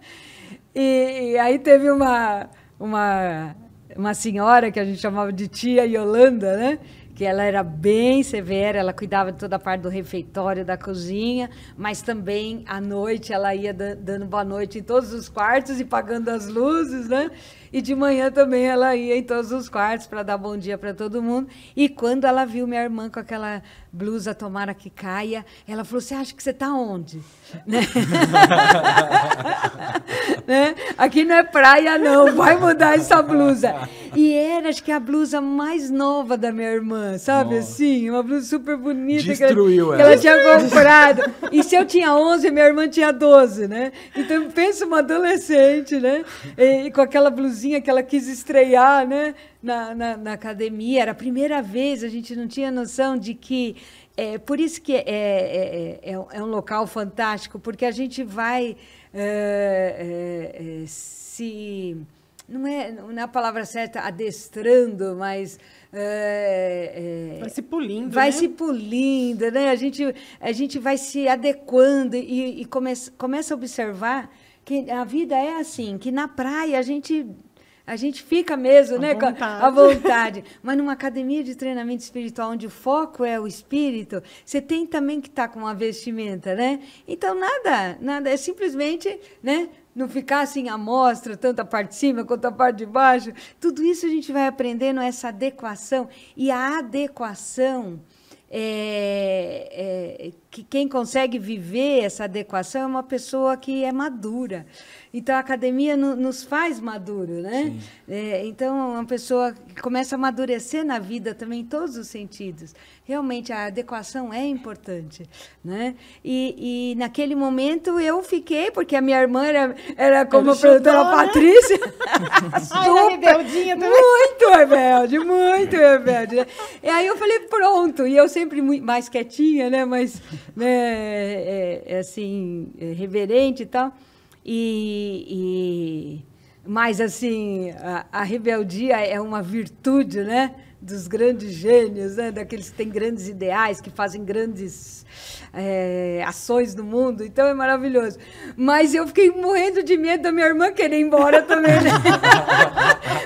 Speaker 3: e, e aí teve uma, uma, uma senhora que a gente chamava de tia Yolanda, né? que ela era bem severa, ela cuidava de toda a parte do refeitório, da cozinha, mas também à noite ela ia dando boa noite em todos os quartos e pagando as luzes, né? E de manhã também ela ia em todos os quartos para dar bom dia para todo mundo. E quando ela viu minha irmã com aquela blusa Tomara que Caia, ela falou: Você acha que você está onde? né? né? Aqui não é praia, não, vai mudar essa blusa. E era, acho que, a blusa mais nova da minha irmã, sabe Nossa. assim? Uma blusa super bonita. Destruiu que ela, ela. Que ela tinha comprado. E se eu tinha 11, minha irmã tinha 12, né? Então, pensa uma adolescente, né? E, e com aquela blusinha que ela quis estrear, né? na, na, na, academia, era a primeira vez, a gente não tinha noção de que. É, por isso que é, é, é, é, é um local fantástico, porque a gente vai é, se. Não é, não é a palavra certa adestrando, mas. É, é, vai se pulindo Vai né? se pulindo né? A gente, a gente vai se adequando e, e começa, começa a observar que a vida é assim, que na praia a gente a gente fica mesmo, né? Vontade. À vontade. Mas numa academia de treinamento espiritual, onde o foco é o espírito, você tem também que estar tá com uma vestimenta, né? Então, nada, nada. É simplesmente, né? Não ficar assim à mostra, tanto a parte de cima quanto a parte de baixo. Tudo isso a gente vai aprendendo, essa adequação. E a adequação. É, é, que quem consegue viver essa adequação é uma pessoa que é madura. Então a academia no, nos faz maduro, né? É, então é uma pessoa que começa a amadurecer na vida também em todos os sentidos. Realmente a adequação é importante, né? E, e naquele momento eu fiquei porque a minha irmã era, era como a produtora né? Patrícia. Super, rebeldinha também. Muito rebelde, muito rebelde. E aí eu falei pronto e eu sempre mais quietinha, né? Mas Né, é, é, assim, é reverente e tal. E, e mas assim, a, a, rebeldia é uma virtude, né? Dos grandes gênios, né? Daqueles que têm grandes ideais, que fazem grandes é, ações no mundo. Então é maravilhoso. Mas eu fiquei morrendo de medo da minha irmã querer ir embora também. Né?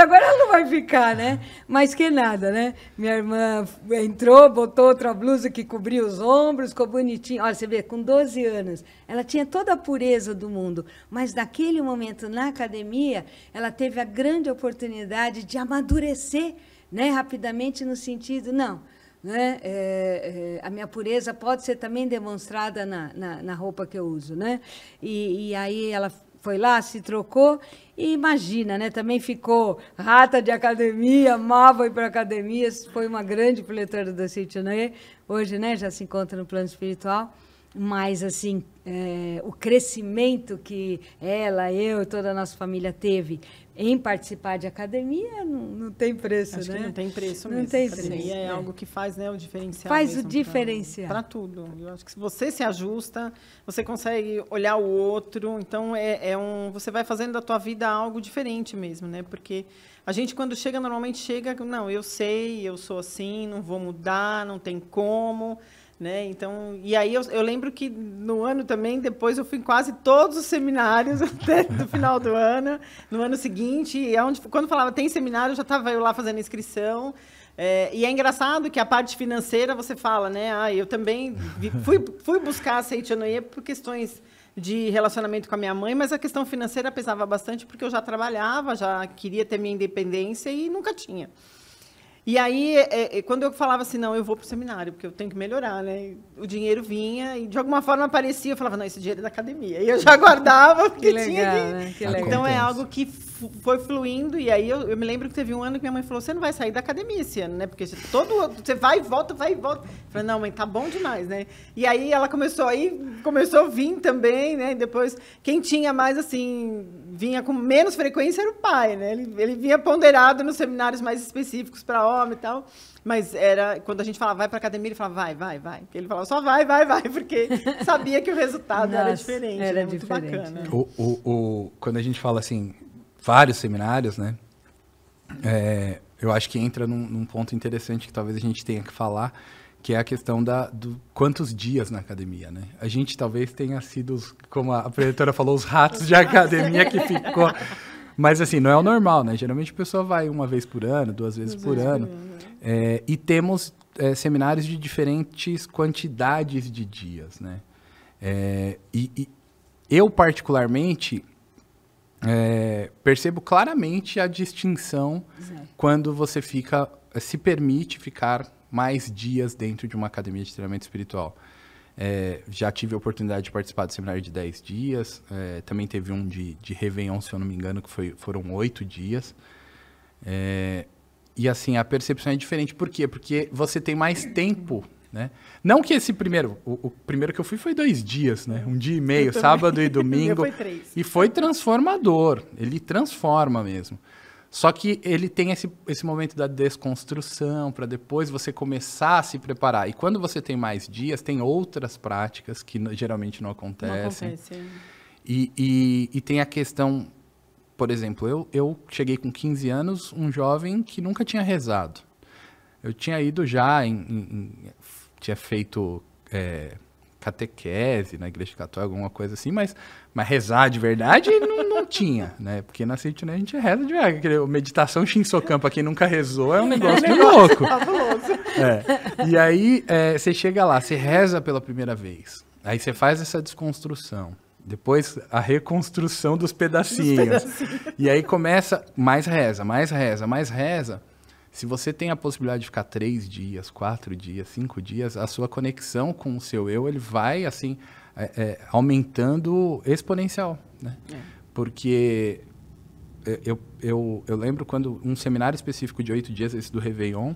Speaker 3: agora ela não vai ficar, né? Mas que nada, né? Minha irmã entrou, botou outra blusa que cobria os ombros, ficou bonitinha. Olha, você vê, com 12 anos, ela tinha toda a pureza do mundo, mas naquele momento na academia, ela teve a grande oportunidade de amadurecer, né, rapidamente no sentido, não, né? É, é, a minha pureza pode ser também demonstrada na, na, na roupa que eu uso, né? E, e, aí ela foi lá, se trocou e imagina, né? Também ficou rata de academia, amava ir para academia, foi uma grande coletora da Citianê. Hoje, né, já se encontra no plano espiritual. Mas, assim, é, o crescimento que ela, eu e toda a nossa família teve em participar de academia não, não tem preço, Acho né? não tem preço não mesmo. Tem preço, academia é, é, algo que
Speaker 5: faz né, o diferencial. Faz o diferencial. Para tudo. Eu acho que se você se ajusta, você consegue olhar o outro. Então, é, é um, você vai fazendo da tua vida algo diferente mesmo, né? Porque a gente, quando chega, normalmente chega, não, eu sei, eu sou assim, não vou mudar, não tem como. Né? Então, e aí eu, eu, lembro que no ano também, depois eu fui em quase todos os seminários até do final do ano, no ano seguinte, é onde, quando falava tem seminário, eu já estava eu lá fazendo inscrição. É, e é engraçado que a parte financeira você fala, né? Ah, eu também vi, fui, fui buscar a Seitianoye por questões de relacionamento com a minha mãe, mas a questão financeira pesava bastante porque eu já trabalhava, já queria ter minha independência e nunca tinha. E aí, é, é, quando eu falava assim, não, eu vou pro seminário, porque eu tenho que melhorar, né? O dinheiro vinha e de alguma forma aparecia, eu falava, não, esse dinheiro é da academia. E eu já guardava, porque que legal, tinha que... Né? que então, legal. Então é algo que foi fluindo, e aí eu, eu, me lembro que teve um ano que minha mãe falou, você não vai sair da academia esse ano, né? Porque todo você vai e volta, vai e volta. Eu falei, não, mãe, tá bom demais, né? E aí ela começou aí, começou a vir também, né? E depois, quem tinha mais assim, vinha com menos frequência era o pai, né? Ele, ele vinha ponderado nos seminários mais específicos para fome e tal. Mas era, quando a gente falava, vai para academia, ele falava, vai, vai, vai. ele falava, só vai, vai, vai, porque sabia que o resultado Nossa, era diferente. Era né? muito diferente. bacana.
Speaker 4: O, o, o, quando a gente fala assim, vários seminários, né? É, eu acho que entra num, num, ponto interessante que talvez a gente tenha que falar, que é a questão da do quantos dias na academia, né? A gente talvez tenha sido, como a apresentadora falou, os ratos de academia que ficou mas assim, não é o normal, né? Geralmente a pessoa vai uma vez por ano, duas vezes, duas por, vezes ano, né? é, e temos é, seminários de diferentes quantidades de dias, né? É, e, e, eu, particularmente, é, percebo claramente a distinção Exato. quando você fica se permite ficar mais dias dentro de uma academia de treinamento espiritual. É, já tive a oportunidade de participar do seminário de 10 dias. É, também teve um de, de Réveillon, se eu não me engano, que foi, foram 8 dias. É, e assim, a percepção é diferente. Por quê? Porque você tem mais tempo, né? Não que esse primeiro, o, o primeiro que eu fui foi dois dias, né? Um dia e meio, sábado e domingo. foi três. E foi transformador. Ele transforma mesmo. Só que ele tem esse, esse momento da desconstrução para depois você começar a se preparar. E quando você tem mais dias, tem outras práticas que geralmente não acontecem. Não acontece. É. E, e, e tem a questão, por exemplo, eu, eu cheguei com 15 anos, um jovem que nunca tinha rezado. Eu tinha ido já, em, em, tinha feito é, catequese na igreja católica, alguma coisa assim, mas mas rezar de verdade não, não tinha, né? Porque na City né, a gente reza de verdade. Meditação Shinsokan, pra quem nunca rezou, é um negócio de é louco.
Speaker 2: É.
Speaker 4: E aí é, você chega lá, você reza pela primeira vez. Aí você faz essa desconstrução. Depois a reconstrução dos pedacinhos. dos pedacinhos. E aí começa mais reza, mais reza, mais reza. Se você tem a possibilidade de ficar três dias, quatro dias, cinco dias, a sua conexão com o seu eu, ele vai assim é, é, aumentando exponencial. Né? É. Porque eu, eu, eu lembro quando um seminário específico de oito dias, esse do Réveillon,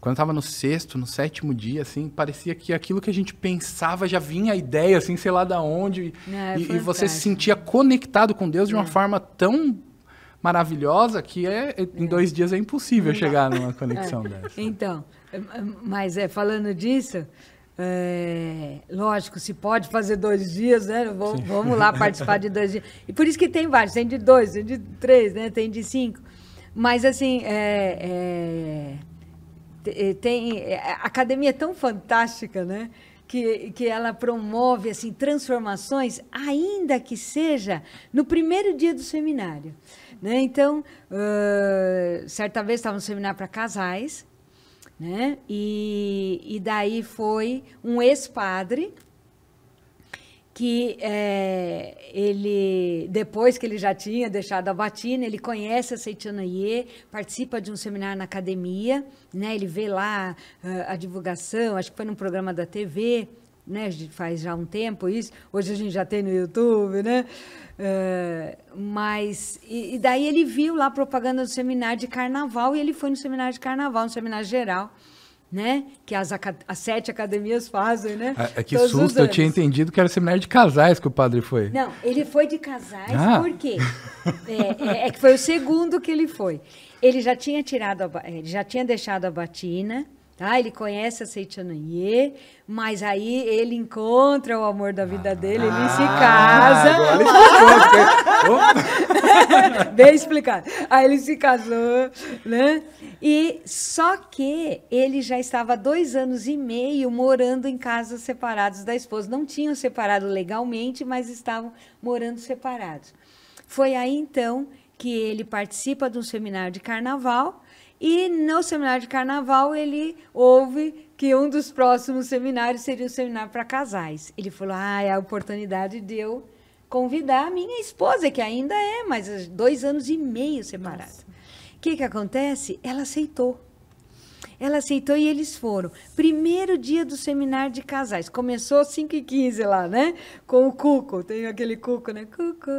Speaker 4: quando estava no sexto, no sétimo dia, assim, parecia que aquilo que a gente pensava já vinha a ideia, assim, sei lá da onde.
Speaker 3: É, é, e, e, você se
Speaker 4: sentia conectado com Deus de uma é. forma tão maravilhosa que é, é em dois dias é impossível chegar numa conexão dessa.
Speaker 3: Então, mas é, falando disso, é, lógico, se pode fazer dois dias, né? Vou, vamos lá participar de dois dias. E por isso que tem vários, tem de dois, tem de três, né? Tem de cinco. Mas assim, é, é, é tem, é, a academia é tão fantástica, né? Que, que ela promove assim transformações, ainda que seja no primeiro dia do seminário. Né? Então, uh, certa vez estava no seminário para casais, né? E, e daí foi um ex-padre que é, ele, depois que ele já tinha deixado a batina, ele conhece a Ye, participa de um seminário na academia, né? ele vê lá uh, a divulgação, acho que foi num programa da TV, né? faz já um tempo isso. Hoje a gente já tem no YouTube, né? Uh, mas e, e, daí ele viu lá a propaganda do seminário de carnaval e ele foi no seminário de carnaval, no seminário geral. Né? Que as, as sete academias fazem, né? Ah, é que Todos susto, eu tinha
Speaker 4: entendido que era seminário de casais que o padre foi.
Speaker 3: Não, ele foi de casais, ah. por quê? é, é, é, que foi o segundo que ele foi. Ele já tinha tirado, a, já tinha deixado a batina, Tá? Ele conhece a Seitiananhê, mas aí ele encontra o amor da vida ah, dele, ele se casa. ele Bem explicado. Aí ele se casou, né? E só que ele já estava dois anos e meio morando em casas separadas da esposa. Não tinham separado legalmente, mas estavam morando separados. Foi aí então que ele participa de um seminário de carnaval e no seminário de carnaval, ele ouve que um dos próximos seminários seria o seminário para casais. Ele falou: ah, é a oportunidade de eu convidar a minha esposa, que ainda é, mas dois anos e meio separada. O que, que acontece? Ela aceitou. Ela aceitou e eles foram. Primeiro dia do seminário de casais. Começou às 5 e 15 lá, né? Com o Cuco. Tem aquele Cuco, né? Cuco.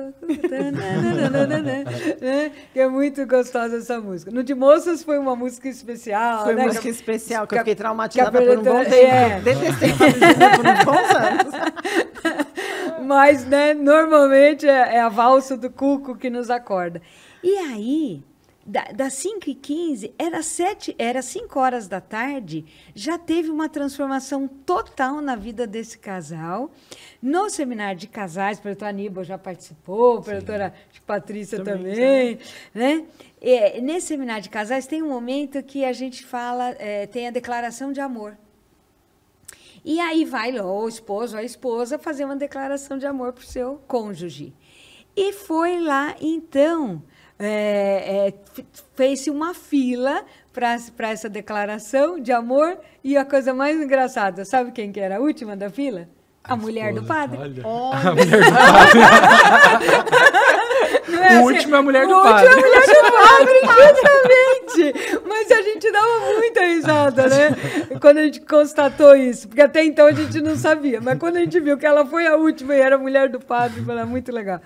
Speaker 3: Que é muito gostosa essa música. No de Moças foi uma música especial. Foi né? música especial, que eu fiquei traumatizada por um bom tempo. É. Detestei por uns bons anos. Mas, né, normalmente é, é a valsa do Cuco que nos acorda. E aí, da, das 5 e 15 era 7, era 5 horas da tarde, já teve uma transformação total na vida desse casal. No seminário de casais, a doutora Aníbal já participou, a doutora Patrícia também, também né? É, nesse seminário de casais tem um momento que a gente fala, é, tem a declaração de amor. E aí vai o esposo, a esposa, fazer uma declaração de amor para o seu cônjuge. E foi lá, então, é, é, fez-se uma fila para essa declaração de amor e a coisa mais engraçada, sabe quem que era a última da fila? A, a mulher esposa, do padre. Olha. A mulher do padre.
Speaker 2: é o assim. último é a mulher do padre.
Speaker 3: O último é a mulher do padre, justamente. Mas a gente dava muita risada, né? Quando a gente constatou isso. Porque até então a gente não sabia. Mas quando a gente viu que ela foi a última e era a mulher do padre, foi muito legal.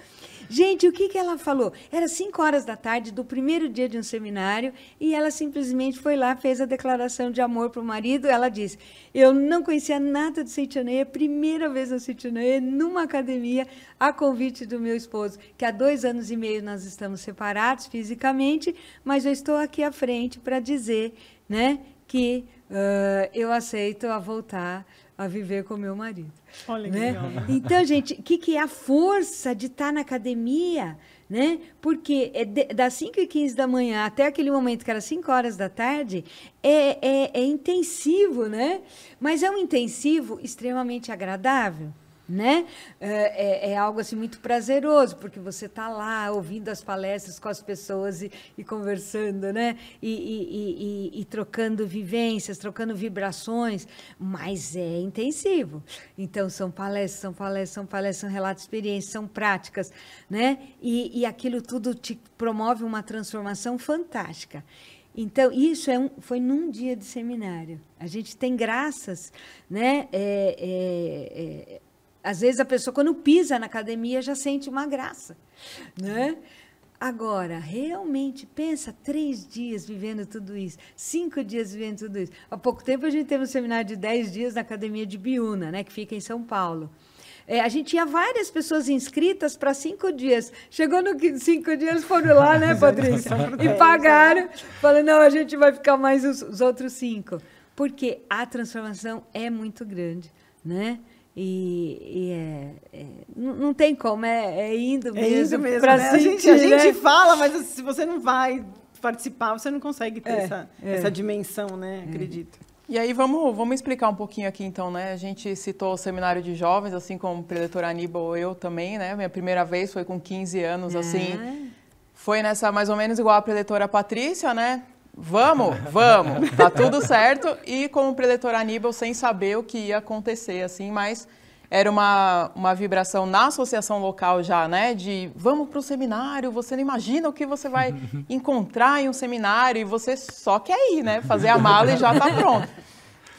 Speaker 3: Gente, o que, que ela falou? Era 5 horas da tarde do primeiro dia de um seminário e ela simplesmente foi lá, fez a declaração de amor para o marido. Ela disse: Eu não conhecia nada de Seitanei, é a primeira vez no Seitanei, numa academia, a convite do meu esposo, que há dois anos e meio nós estamos separados fisicamente, mas eu estou aqui à frente para dizer né, que uh, eu aceito a voltar a viver com meu marido. Olha né? Então, gente, o que, que é a força de estar tá na academia? Né? Porque é de, das 5 e 15 da manhã até aquele momento que era 5 horas da tarde, é, é, é intensivo, né? Mas é um intensivo extremamente agradável né? Eh, é, é, algo assim muito prazeroso, porque você está lá ouvindo as palestras com as pessoas e, e conversando, né? E, e, e, trocando vivências, trocando vibrações, mas é intensivo. Então são palestras, são palestras, são palestras, são relatos de experiência, são práticas, né? E, e aquilo tudo te promove uma transformação fantástica. Então, isso é um, foi num dia de seminário. A gente tem graças, né? É, é, é às vezes a pessoa, quando pisa na academia, já sente uma graça, né? Agora, realmente, pensa três dias vivendo tudo isso, cinco dias vivendo tudo isso. Há pouco tempo a gente teve um seminário de dez dias na Academia de Biúna, né, que fica em São Paulo. É, a gente tinha várias pessoas inscritas para cinco dias. Chegou no cinco dias, foram lá, né, Patrícia? E pagaram, falando, não, a gente vai ficar mais os, os outros cinco. Porque a transformação é muito grande, né? E, e é, é, não tem como, é, é indo é mesmo. É indo mesmo. Né? Sentir, a, gente, né? a gente né? fala, mas
Speaker 5: se você não vai participar, você não consegue ter é, essa, é. essa dimensão, né? Acredito.
Speaker 1: E aí vamos, vamos explicar um pouquinho aqui então, né? A gente citou o seminário de jovens, assim como o preletor Aníbal, eu também, né? Minha primeira vez foi com 15 anos, assim. Foi nessa mais ou menos igual a preletora Patrícia, né? Vamos, vamos, tá tudo certo. E como preletor Aníbal, sem saber o que ia acontecer, assim, mas era uma, uma vibração na associação local já, né? De vamos para o seminário, você não imagina o que você vai encontrar em um seminário e você só quer ir, né? Fazer a mala e já tá pronto.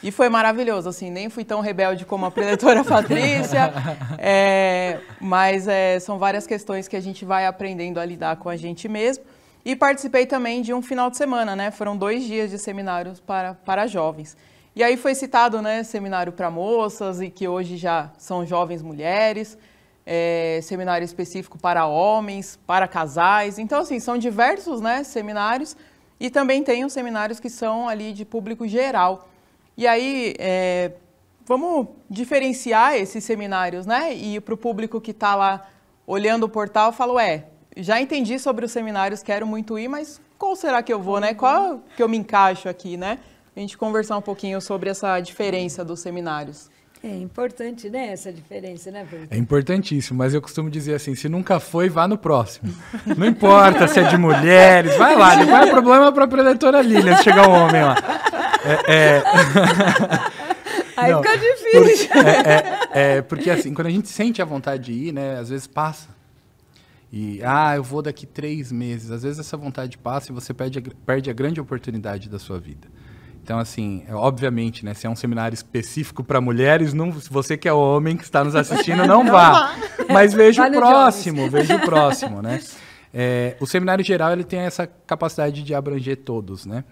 Speaker 1: E foi maravilhoso, assim, nem fui tão rebelde como a preletora Patrícia, é, mas é, são várias questões que a gente vai aprendendo a lidar com a gente mesmo. E participei também de um final de semana, né? Foram dois dias de seminários para, para jovens. E aí foi citado, né, seminário para moças e que hoje já são jovens mulheres, é, seminário específico para homens, para casais. Então, assim, são diversos, né, seminários e também tem os seminários que são ali de público geral. E aí, é, vamos diferenciar esses seminários, né? E para o público que está lá olhando o portal, falo, é, já entendi sobre os seminários, quero muito ir, mas qual será que eu vou, né? Uhum. Qual que eu me encaixo aqui, né? A gente conversar um pouquinho sobre essa diferença dos seminários. É
Speaker 3: importante, né, essa diferença, né, Bruno?
Speaker 4: É importantíssimo, mas eu costumo dizer assim, se nunca foi, vá no próximo. Não importa se é de mulheres, vai lá, não é problema para a preletora Lilian se chegar um homem lá. É, é... Aí não, fica difícil. Porque, é, é, é, porque assim, quando a gente sente a vontade de ir, né, às vezes passa. E, ah, eu vou daqui três meses. Às vezes essa vontade passa e você perde a, perde a grande oportunidade da sua vida. Então, assim, é, obviamente, né? Se é um seminário específico para mulheres, não, você que é homem que está nos assistindo, não, não vá. vá. Mas veja vale o próximo, veja o próximo, né? É, o seminário geral ele tem essa capacidade de abranger todos, né?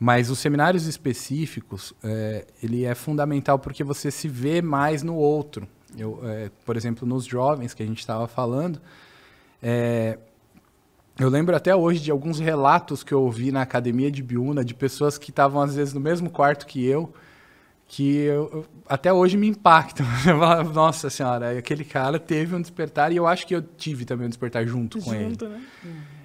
Speaker 4: Mas os seminários específicos, é, ele é fundamental porque você se vê mais no outro. Eu, é, por exemplo, nos jovens que a gente estava falando, é, eu lembro até hoje de alguns relatos que eu ouvi na academia de Biúna, de pessoas que estavam às vezes no mesmo quarto que eu, que eu, eu, até hoje me impactam. Nossa senhora, aquele cara teve um despertar e eu acho que eu tive também um despertar junto, junto com ele. Né?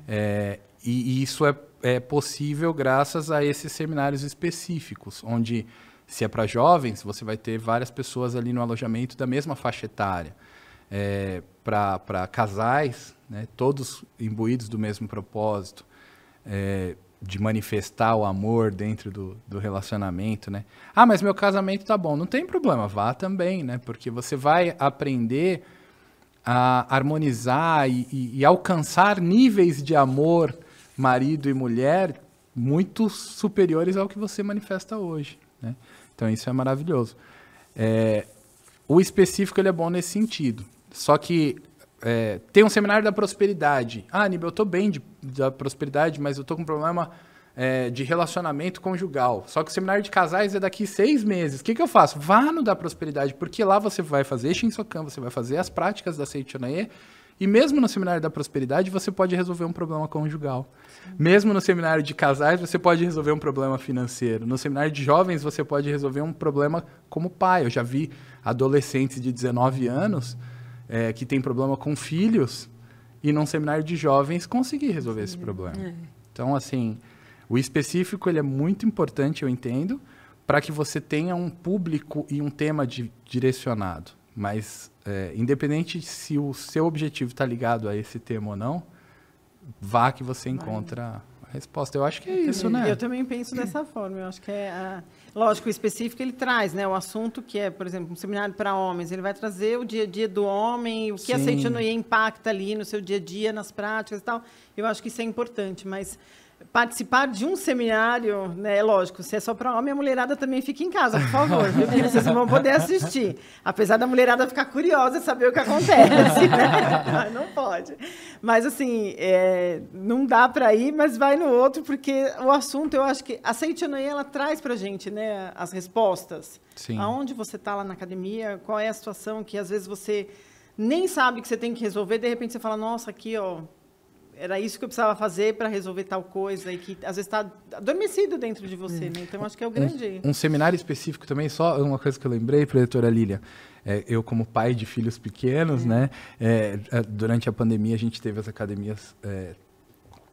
Speaker 4: É, e, e, isso é, é possível graças a esses seminários específicos, onde se é para jovens, você vai ter várias pessoas ali no alojamento da mesma faixa etária. É, para casais, né? todos imbuídos do mesmo propósito, é, de manifestar o amor dentro do, do relacionamento, né? Ah, mas meu casamento tá bom. Não tem problema, vá também, né? Porque você vai aprender a harmonizar e, e, e alcançar níveis de amor marido e mulher muito superiores ao que você manifesta hoje, né? Então isso é maravilhoso. É, o específico ele é bom nesse sentido. Só que é, tem um seminário da prosperidade. Ah, Aníbal, eu estou bem de, da prosperidade, mas eu estou com um problema é, de relacionamento conjugal. Só que o seminário de casais é daqui seis meses. O que, que eu faço? Vá no da prosperidade, porque lá você vai fazer Shinsokan, você vai fazer as práticas da Seichonae, e mesmo no seminário da prosperidade, você pode resolver um problema conjugal. Sim. Mesmo no seminário de casais, você pode resolver um problema financeiro. No seminário de jovens, você pode resolver um problema como pai. Eu já vi adolescentes de 19 anos é, que tem problema com filhos e num seminário de jovens conseguir resolver esse problema. É. Então, assim, o específico ele é muito importante, eu entendo, para que você tenha um público e um tema de, direcionado. Mas, é, independente se o seu objetivo está ligado a esse tema ou não, vá que você né? encontra a resposta. Eu acho que é eu isso,
Speaker 5: também, né? Eu também penso dessa forma. Eu acho que é a Lógico, o específico ele traz, né? O assunto que é, por exemplo, um seminário para homens, ele vai trazer o dia a dia do homem, o que Sim. a centonoia impacta ali no seu dia a dia, nas práticas e tal. Eu acho que isso é importante, mas participar de um seminário, né? É lógico, se é só para homem, a mulherada também fica em casa, por favor, viu? Porque vocês vão poder assistir. Apesar da mulherada ficar curiosa saber o que acontece, né? Não pode. Mas assim, é, não dá para ir, mas vai no outro, porque o assunto, eu acho que a Seitonei, ela traz para gente, né, as respostas. Sim. Aonde você está lá na academia, qual é a situação que às vezes você nem sabe que você tem que resolver, de repente você fala, nossa, aqui, ó, era isso que eu precisava fazer para resolver tal coisa e que às vezes está adormecido dentro de você, é. né? Então acho que é o grande. Um, um,
Speaker 4: seminário específico também, só uma coisa que eu lembrei, projetora Lília. É, eu, como pai de filhos pequenos, é. né? É, é durante a pandemia a gente teve as academias é,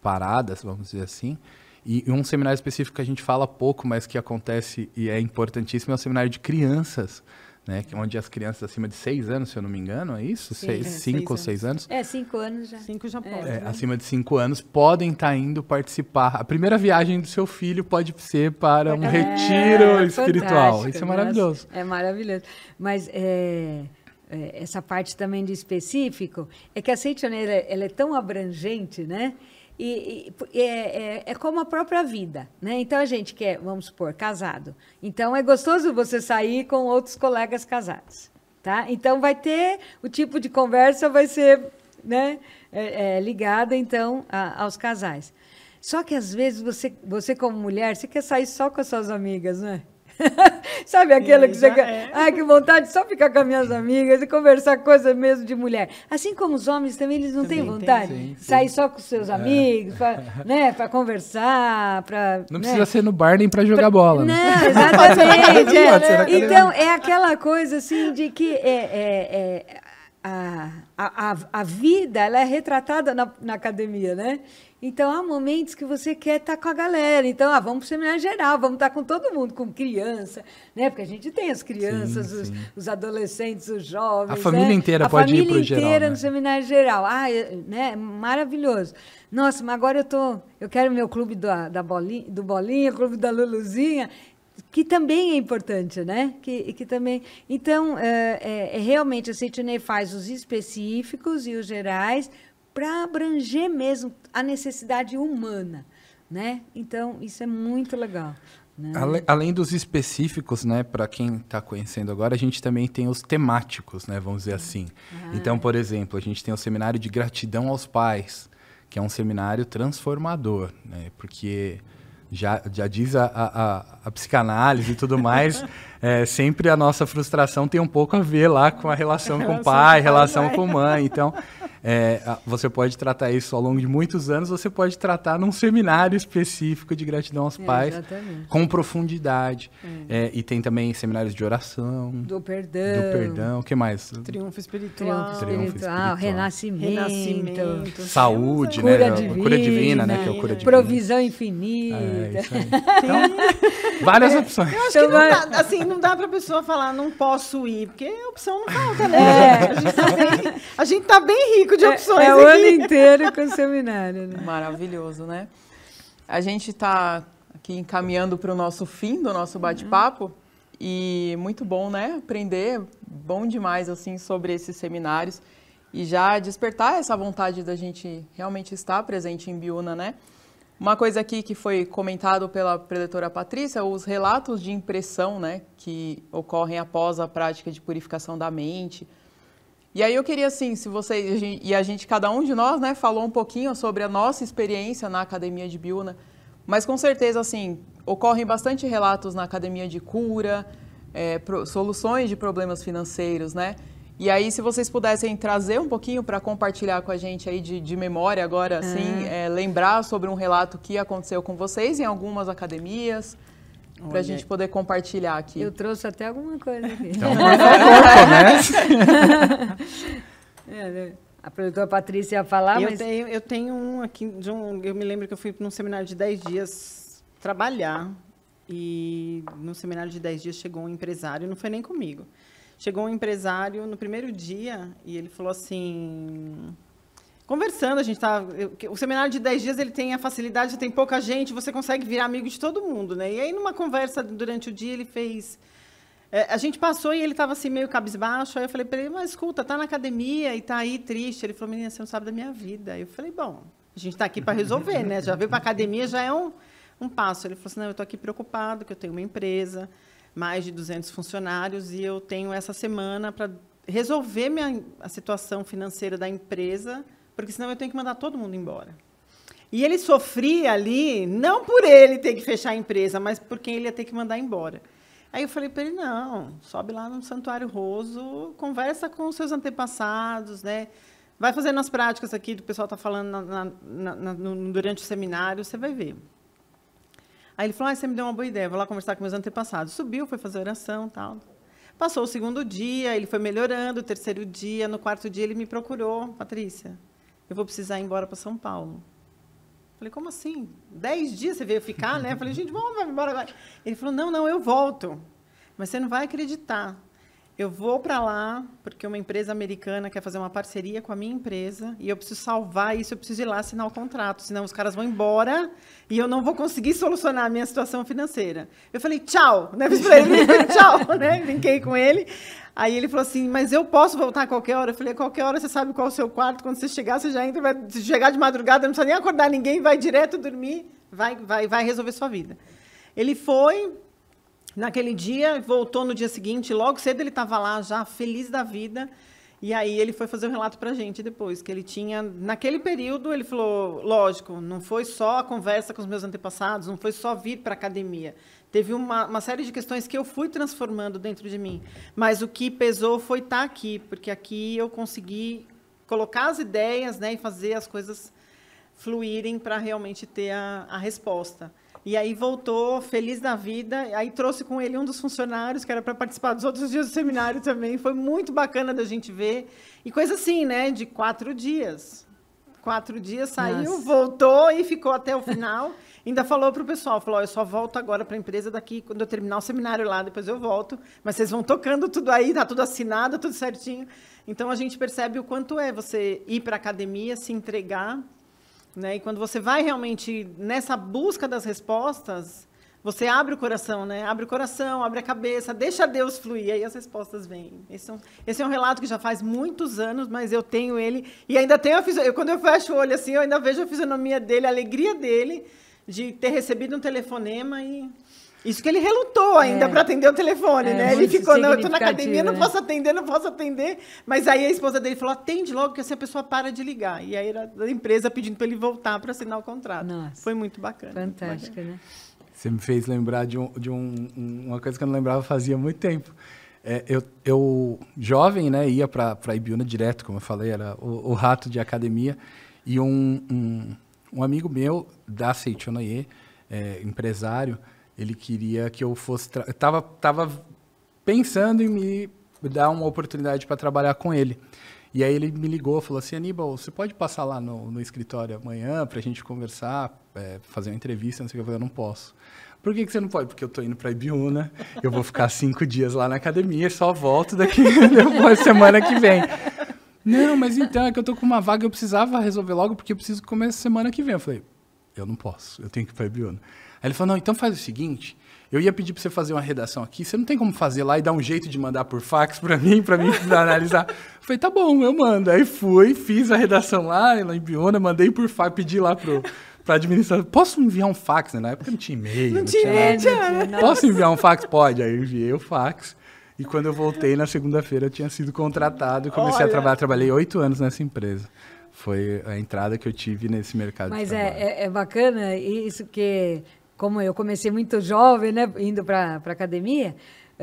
Speaker 4: paradas, vamos dizer assim. E um seminário específico que a gente fala pouco, mas que acontece e é importantíssimo, é o seminário de crianças né? Que é onde as crianças acima de seis anos, se eu não me engano, é isso? 5 é, seis, ou seis anos.
Speaker 3: anos? É, cinco anos já. cinco já é. pode. É, né?
Speaker 4: Acima de cinco anos podem estar tá indo participar. A primeira viagem do seu filho pode ser para um é, retiro é espiritual. Isso é maravilhoso.
Speaker 3: é maravilhoso. Mas é, essa parte também de específico é que a Seitoneira ela é tão abrangente, né? E, e é, é, é, como a própria vida, né? Então a gente quer, vamos supor, casado. Então é gostoso você sair com outros colegas casados, tá? Então vai ter o tipo de conversa vai ser, né? É, é ligada então a, aos casais. Só que às vezes você, você como mulher, você quer sair só com as suas amigas, não é? Sabe aquela que você é, quer. É. Ai, que vontade de só ficar com as minhas amigas e conversar coisa mesmo de mulher. Assim como os homens também, eles não também têm vontade tem, sim, sim. sair só com seus é. amigos, é. pra, né, pra conversar, pra. Não né? precisa ser
Speaker 4: no bar nem pra jogar pra... bola. Né?
Speaker 3: Não, né? exatamente. é. Então, é aquela coisa assim de que é, a, a, a vida ela é retratada na, na academia, né? Então, há momentos que você quer estar tá com a galera. Então, ah, vamos para o seminário geral, vamos estar tá com todo mundo, com criança, né? Porque a gente tem as crianças, sim, os, sim. os, adolescentes, os jovens. A né? família né? inteira a pode família ir para o geral. A família inteira no né? seminário geral. Ah, né? Maravilhoso. Nossa, mas agora eu tô, eu quero meu clube da, da bolinha, do bolinha, clube da Luluzinha, que também é importante, né? Que, que também. Então, é, é, realmente a Sentinel faz os específicos e os gerais para abranger mesmo a necessidade humana, né? Então, isso é muito legal. Né? Ale,
Speaker 4: além dos específicos, né, para quem está conhecendo agora, a gente também tem os temáticos, né, vamos dizer ah, assim. Ah. Então, por exemplo, a gente tem o seminário de gratidão aos pais, que é um seminário transformador, né, porque já, já diz a, a, a psicanálise e tudo mais, é, sempre a nossa frustração tem um pouco a ver lá com a relação com o pai, relação com mãe. Então, é, você pode tratar isso ao longo de muitos anos, você pode tratar num seminário específico de gratidão aos é, pais, exatamente. com profundidade. É. é e tem também seminários de oração. Do
Speaker 3: perdão. Do perdão. O que mais? Triunfo espiritual. Triunfo espiritual. Ah, renascimento. renascimento. Saúde, né? cura né? Divina, cura divina, né? Que é o cura né? divina. Provisão é, infinita. Então, várias é. opções. Eu acho então, que vai... não dá, assim,
Speaker 5: não dá pra pessoa falar, não posso ir, porque a opção não falta, né? A gente está bem, tá bem rico de é, opções. É, é o ano
Speaker 1: inteiro com o seminário. Né? Maravilhoso, né? A gente está aqui encaminhando para o nosso fim do nosso uhum. bate-papo. Uhum. E muito bom, né? Aprender, bom demais, assim, sobre esses seminários. E já despertar essa vontade da gente realmente estar presente em Biúna, né? Uma coisa aqui que foi comentado pela preletora Patrícia, os relatos de impressão, né, que ocorrem após a prática de purificação da mente, e aí eu queria assim, se vocês e a gente cada um de nós, né, falou um pouquinho sobre a nossa experiência na academia de Biúna, mas com certeza assim ocorrem bastante relatos na academia de cura, é, pro, soluções de problemas financeiros, né? E aí se vocês pudessem trazer um pouquinho para compartilhar com a gente aí de, de memória agora, assim, uhum. é, lembrar sobre um relato que aconteceu com vocês em algumas academias para a gente poder compartilhar
Speaker 3: aqui. Eu trouxe até alguma coisa aqui. Então, por favor, comece. É, né? A produtora Patrícia ia falar, eu mas... Tenho,
Speaker 5: eu tenho um aqui, de um, eu me lembro que eu fui para um seminário de 10 dias trabalhar, e no seminário de 10 dias chegou um empresário, não foi nem comigo, chegou um empresário no primeiro dia, e ele falou assim, conversando, a gente tá. o seminário de 10 dias ele tem a facilidade, tem pouca gente, você consegue virar amigo de todo mundo, né? E aí, numa conversa durante o dia, ele fez. É, a gente passou e ele estava assim, meio cabisbaixo. Aí eu falei para ele, mas escuta, tá na academia e tá aí triste. Ele falou, menina, você não sabe da minha vida. Eu falei, bom, a gente está aqui para resolver, né? Já veio para academia, já é um, um passo. Ele falou assim, não, eu estou aqui preocupado, que eu tenho uma empresa, mais de 200 funcionários, e eu tenho essa semana para resolver minha, a situação financeira da empresa porque senão eu tenho que mandar todo mundo embora. E ele sofria ali, não por ele ter que fechar a empresa, mas por quem ele ia ter que mandar embora. Aí eu falei para ele: não, sobe lá no Santuário Roso, conversa com os seus antepassados, né? Vai fazendo as práticas aqui, do pessoal tá falando na, na, na, no, durante o seminário, você vai ver. Aí ele falou: ah, você me deu uma boa ideia, vou lá conversar com meus antepassados. Subiu, foi fazer oração tal. Passou o segundo dia, ele foi melhorando, o terceiro dia, no quarto dia ele me procurou, Patrícia eu vou precisar ir embora para São Paulo. Falei, como assim? Dez dias você veio ficar, né? Falei, gente, vamos embora agora. Ele falou, não, não, eu volto. Mas você não vai acreditar eu vou para lá porque uma empresa americana quer fazer uma parceria com a minha empresa e eu preciso salvar isso, eu preciso ir lá assinar o contrato, senão os caras vão embora e eu não vou conseguir solucionar a minha situação financeira. Eu falei, tchau, né? Pra falei, tchau, né? Brinquei com ele. Aí ele falou assim, mas eu posso voltar a qualquer hora? Eu falei, a qualquer hora você sabe qual é o seu quarto, quando você chegar, você já entra, vai, chegar de madrugada, não precisa nem acordar ninguém, vai direto dormir, vai, vai, vai resolver sua vida. Ele foi, Naquele dia, voltou no dia seguinte, logo cedo ele estava lá já feliz da vida. E aí ele foi fazer o um relato para a gente depois, que ele tinha, naquele período, ele falou, lógico, não foi só a conversa com os meus antepassados, não foi só vir para a academia. Teve uma, uma, série de questões que eu fui transformando dentro de mim. Mas o que pesou foi estar tá aqui, porque aqui eu consegui colocar as ideias né, e fazer as coisas fluírem para realmente ter a, a resposta. E aí voltou, feliz da vida. Aí trouxe com ele um dos funcionários que era para participar dos outros dias do seminário também. Foi muito bacana da gente ver. E coisa assim, né? De quatro dias. Quatro dias saiu, Nossa. voltou e ficou até o final. Ainda falou para o pessoal, falou, eu só volto agora para a empresa daqui, quando eu terminar o seminário lá, depois eu volto. Mas vocês vão tocando tudo aí, tá tudo assinado, tudo certinho. Então, a gente percebe o quanto é você ir para a academia, se entregar né? E quando você vai realmente nessa busca das respostas, você abre o coração, né? Abre o coração, abre a cabeça, deixa Deus fluir, aí as respostas vêm. Esse é um, esse é um relato que já faz muitos anos, mas eu tenho ele e ainda tenho a fisionomia, quando eu fecho o olho assim, eu ainda vejo a fisionomia dele, a alegria dele de ter recebido um telefonema e isso que ele relutou ainda é. para atender o telefone, é, né? Ele ficou, não, eu tô na academia, não né? posso atender, não posso atender. Mas aí a esposa dele falou, atende logo, que assim a pessoa para de ligar. E aí era a empresa pedindo para ele voltar para assinar o contrato. Nossa. Foi muito bacana. Fantástica, né?
Speaker 4: Você me fez lembrar de, um, de um, uma coisa que eu não lembrava fazia muito tempo. É, eu, eu, jovem, né, ia para Ibiúna direto, como eu falei, era o, o rato de academia. E um, um, um amigo meu da Seitonoye, é, empresário, ele queria que eu fosse. Tra... Eu tava, tava pensando em me dar uma oportunidade para trabalhar com ele. E aí ele me ligou, falou assim, Aníbal, você pode passar lá no, no escritório amanhã para a gente conversar, é, fazer uma entrevista, não sei o que, eu falei, eu não posso. Por que, que você não pode? Porque eu estou indo para Ibiúna, né? eu vou ficar cinco dias lá na academia, só volto daqui depois, semana que vem. Não, mas então, é que eu tô com uma vaga, eu precisava resolver logo, porque eu preciso começar semana que vem. Eu falei, eu não posso, eu tenho que ir para Ibiúna. Aí ele falou: não, então faz o seguinte. Eu ia pedir para você fazer uma redação aqui, você não tem como fazer lá e dar um jeito de mandar por fax para mim, para mim analisar. Eu falei, tá bom, eu mando. Aí fui, fiz a redação lá, lá em Biona, mandei por fax, pedi lá pro para administração. Posso enviar um fax? Né? Na época não tinha e-mail. Não, tinha, não tinha né? Posso enviar um fax? Pode. Aí eu enviei o fax. E quando eu voltei na segunda-feira, eu tinha sido contratado e comecei Olha. a trabalhar. Trabalhei oito anos nessa empresa. Foi a entrada que eu tive nesse mercado. Mas é,
Speaker 3: é, é, bacana isso que como eu comecei muito jovem, né, indo para academia,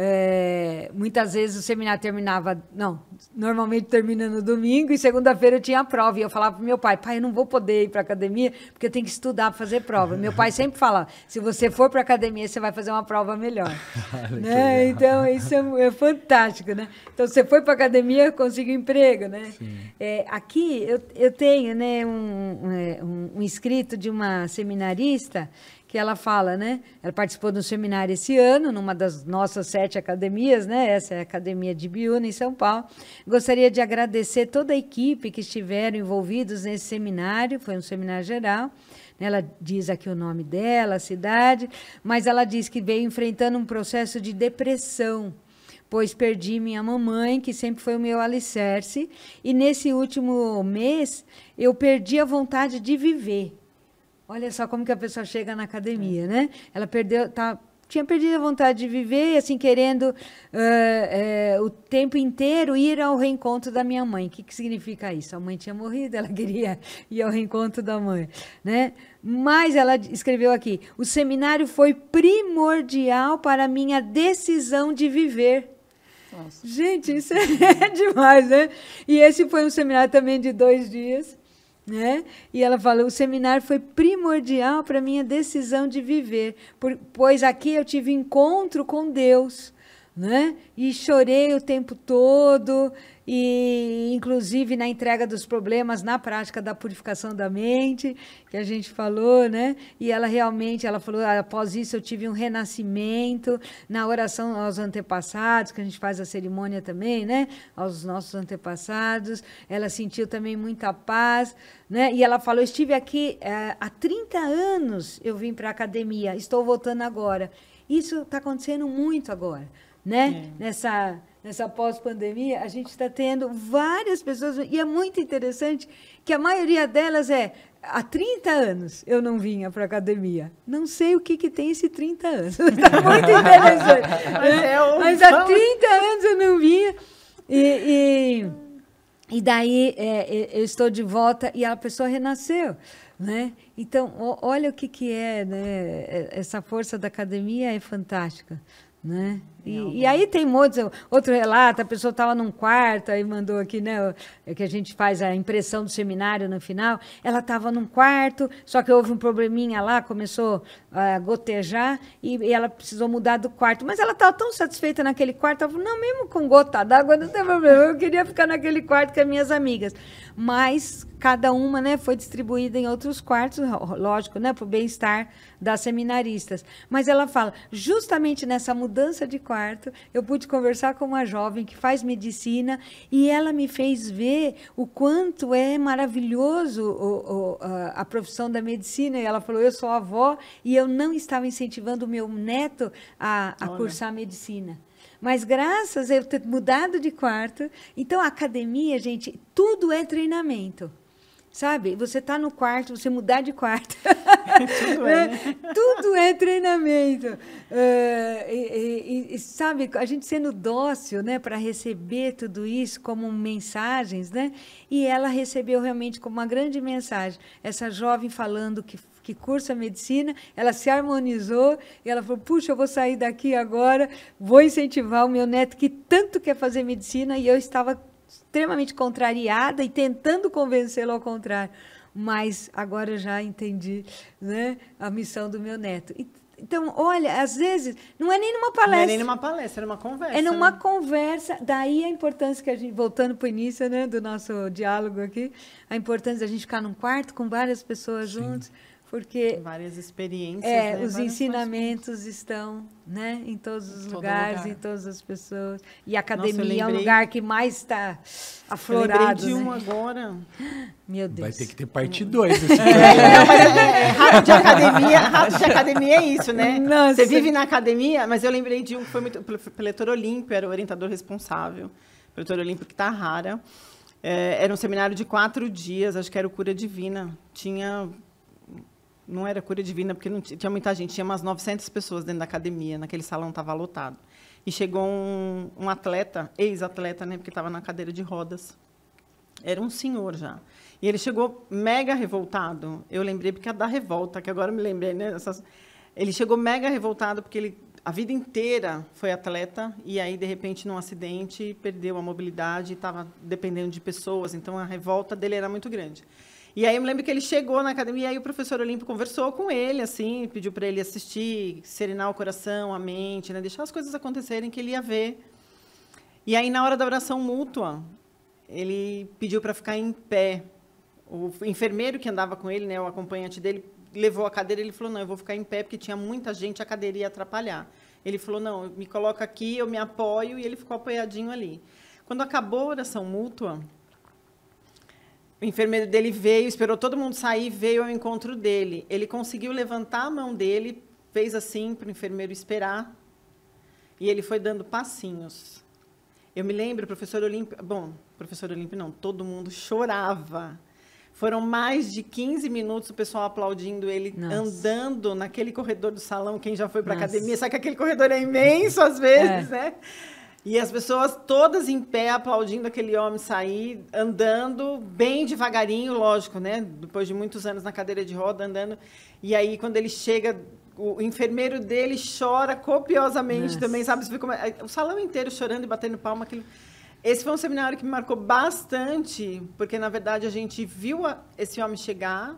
Speaker 3: é, muitas vezes o seminário terminava, não, normalmente termina no domingo e segunda-feira eu tinha a prova. E eu falava para meu pai, pai, eu não vou poder ir para academia porque eu tenho que estudar para fazer prova. meu pai sempre fala, se você for para academia, você vai fazer uma prova melhor. né? Então, isso é, é, fantástico, né? Então, você foi para academia, conseguiu emprego, né? É, aqui, eu, eu tenho né, um, um, é, um de uma seminarista que ela fala, né? Ela participou de um seminário esse ano, numa das nossas sete academias, né? Essa é a Academia de Biúna, em São Paulo. Gostaria de agradecer toda a equipe que estiveram envolvidos nesse seminário, foi um seminário geral. Ela diz aqui o nome dela, a cidade, mas ela diz que veio enfrentando um processo de depressão pois perdi minha mamãe, que sempre foi o meu alicerce, e nesse último mês eu perdi a vontade de viver. Olha só como que a pessoa chega na academia, é. né? Ela perdeu, tá tinha perdido a vontade de viver e assim querendo uh, uh, o tempo inteiro ir ao reencontro da minha mãe. O que, que significa isso? A mãe tinha morrido, ela queria ir ao reencontro da mãe, né? Mas ela escreveu aqui: o seminário foi primordial para minha decisão de viver. Nossa. Gente, isso é demais, né? E esse foi um seminário também de dois dias. Né? E ela fala: o seminário foi primordial para minha decisão de viver, por, pois aqui eu tive encontro com Deus, né? E chorei o tempo todo e inclusive na entrega dos problemas, na prática da purificação da mente, que a gente falou, né? E ela realmente, ela falou, após isso eu tive um renascimento na oração aos antepassados, que a gente faz a cerimônia também, né? Aos nossos antepassados. Ela sentiu também muita paz, né? E ela falou, estive aqui é, há 30 anos, eu vim para a academia, estou voltando agora. Isso está acontecendo muito agora, né? É. Nessa nessa pós-pandemia, a gente está tendo várias pessoas, e é muito interessante que a maioria delas é. Há 30 anos eu não vinha para academia. Não sei o que, que tem esse 30 anos. Está muito interessante.
Speaker 4: Mas, é Mas há
Speaker 3: 30 anos eu não vinha. E, e, e daí é, eu estou de volta e a pessoa renasceu. Né? Então, olha o que, que é, né? Essa força da academia é fantástica. Né? É e, e, aí tem muitos, outro relato, a pessoa estava num quarto, aí mandou aqui, né, é que a gente faz a impressão do seminário no final, ela estava num quarto, só que houve um probleminha lá, começou a gotejar, e, e ela precisou mudar do quarto, mas ela estava tão satisfeita naquele quarto, ela falou, não, mesmo com gota d'água não tem problema, eu queria ficar naquele quarto com as minhas amigas. Mas cada uma né, foi distribuída em outros quartos, lógico, né, para o bem-estar das seminaristas. Mas ela fala, justamente nessa mudança de quarto, eu pude conversar com uma jovem que faz medicina e ela me fez ver o quanto é maravilhoso o, o, a, a profissão da medicina. E ela falou: Eu sou avó e eu não estava incentivando o meu neto a, a cursar medicina. Mas graças a eu ter mudado de quarto, então a academia, gente, tudo é treinamento. Sabe? Você está no quarto, você mudar de quarto. Tudo é, né? Tudo é treinamento. Uh, e, e, e, sabe, a gente sendo dócil, né, para receber tudo isso como mensagens, né? E ela recebeu realmente como uma grande mensagem. Essa jovem falando que que cursa medicina, ela se harmonizou e ela falou: puxa, eu vou sair daqui agora, vou incentivar o meu neto que tanto quer fazer medicina e eu estava extremamente contrariada e tentando convencê-lo ao contrário. Mas agora já entendi né, a missão do meu neto. Então, olha, às vezes, não é nem numa palestra. Não é nem numa palestra, é numa conversa. É numa né? conversa. Daí a importância que a gente, voltando para o início né, do nosso diálogo aqui, a importância da gente ficar num quarto com várias pessoas Sim. juntas porque várias experiências é, né? os várias ensinamentos coisas. estão né em todos os em lugares lugar. em todas as pessoas e a academia Nossa, é um lugar que mais está aflorado eu de né? um
Speaker 5: agora
Speaker 4: meu Deus vai ter que ter parte 2. Assim. é, é, é, é rato de academia rato de academia é isso
Speaker 5: né Nossa. você vive na academia mas eu lembrei de um que foi muito Peletor Olímpio era o orientador responsável Peletor Olímpio que está rara é, era um seminário de quatro dias acho que era o cura divina tinha não era cura divina, porque não tinha muita gente, tinha umas 900 pessoas dentro da academia, naquele salão estava lotado. E chegou um, um atleta, ex-atleta, né, porque estava na cadeira de rodas. Era um senhor já. E ele chegou mega revoltado. Eu lembrei porque é da revolta, que agora me lembrei, né? Essas... Ele chegou mega revoltado porque ele a vida inteira foi atleta e aí de repente num acidente perdeu a mobilidade, estava dependendo de pessoas, então a revolta dele era muito grande. E aí eu me lembro que ele chegou na academia e aí o professor Olímpio conversou com ele, assim, pediu para ele assistir, serenar o coração, a mente, né? Deixar as coisas acontecerem que ele ia ver. E aí na hora da oração mútua, ele pediu para ficar em pé. O enfermeiro que andava com ele, né, o acompanhante dele, levou a cadeira, e ele falou: "Não, eu vou ficar em pé porque tinha muita gente, a cadeira ia atrapalhar". Ele falou: "Não, me coloca aqui, eu me apoio" e ele ficou apoiadinho ali. Quando acabou a oração mútua, o enfermeiro dele veio, esperou todo mundo sair, veio ao encontro dele. Ele conseguiu levantar a mão dele, fez assim para o enfermeiro esperar, e ele foi dando passinhos. Eu me lembro, professor Olímpio, bom, professor Olímpio não, todo mundo chorava. Foram mais de 15 minutos o pessoal aplaudindo ele Nossa. andando naquele corredor do salão. Quem já foi para academia sabe que aquele corredor é imenso às é. vezes, é. né? E as pessoas todas em pé aplaudindo aquele homem sair, andando bem devagarinho, lógico, né? Depois de muitos anos na cadeira de roda, andando. E aí, quando ele chega, o enfermeiro dele chora copiosamente Nossa. também, sabe? É, o salão inteiro chorando e batendo palma. Aquilo... Esse foi um seminário que me marcou bastante, porque, na verdade, a gente viu a, esse homem chegar,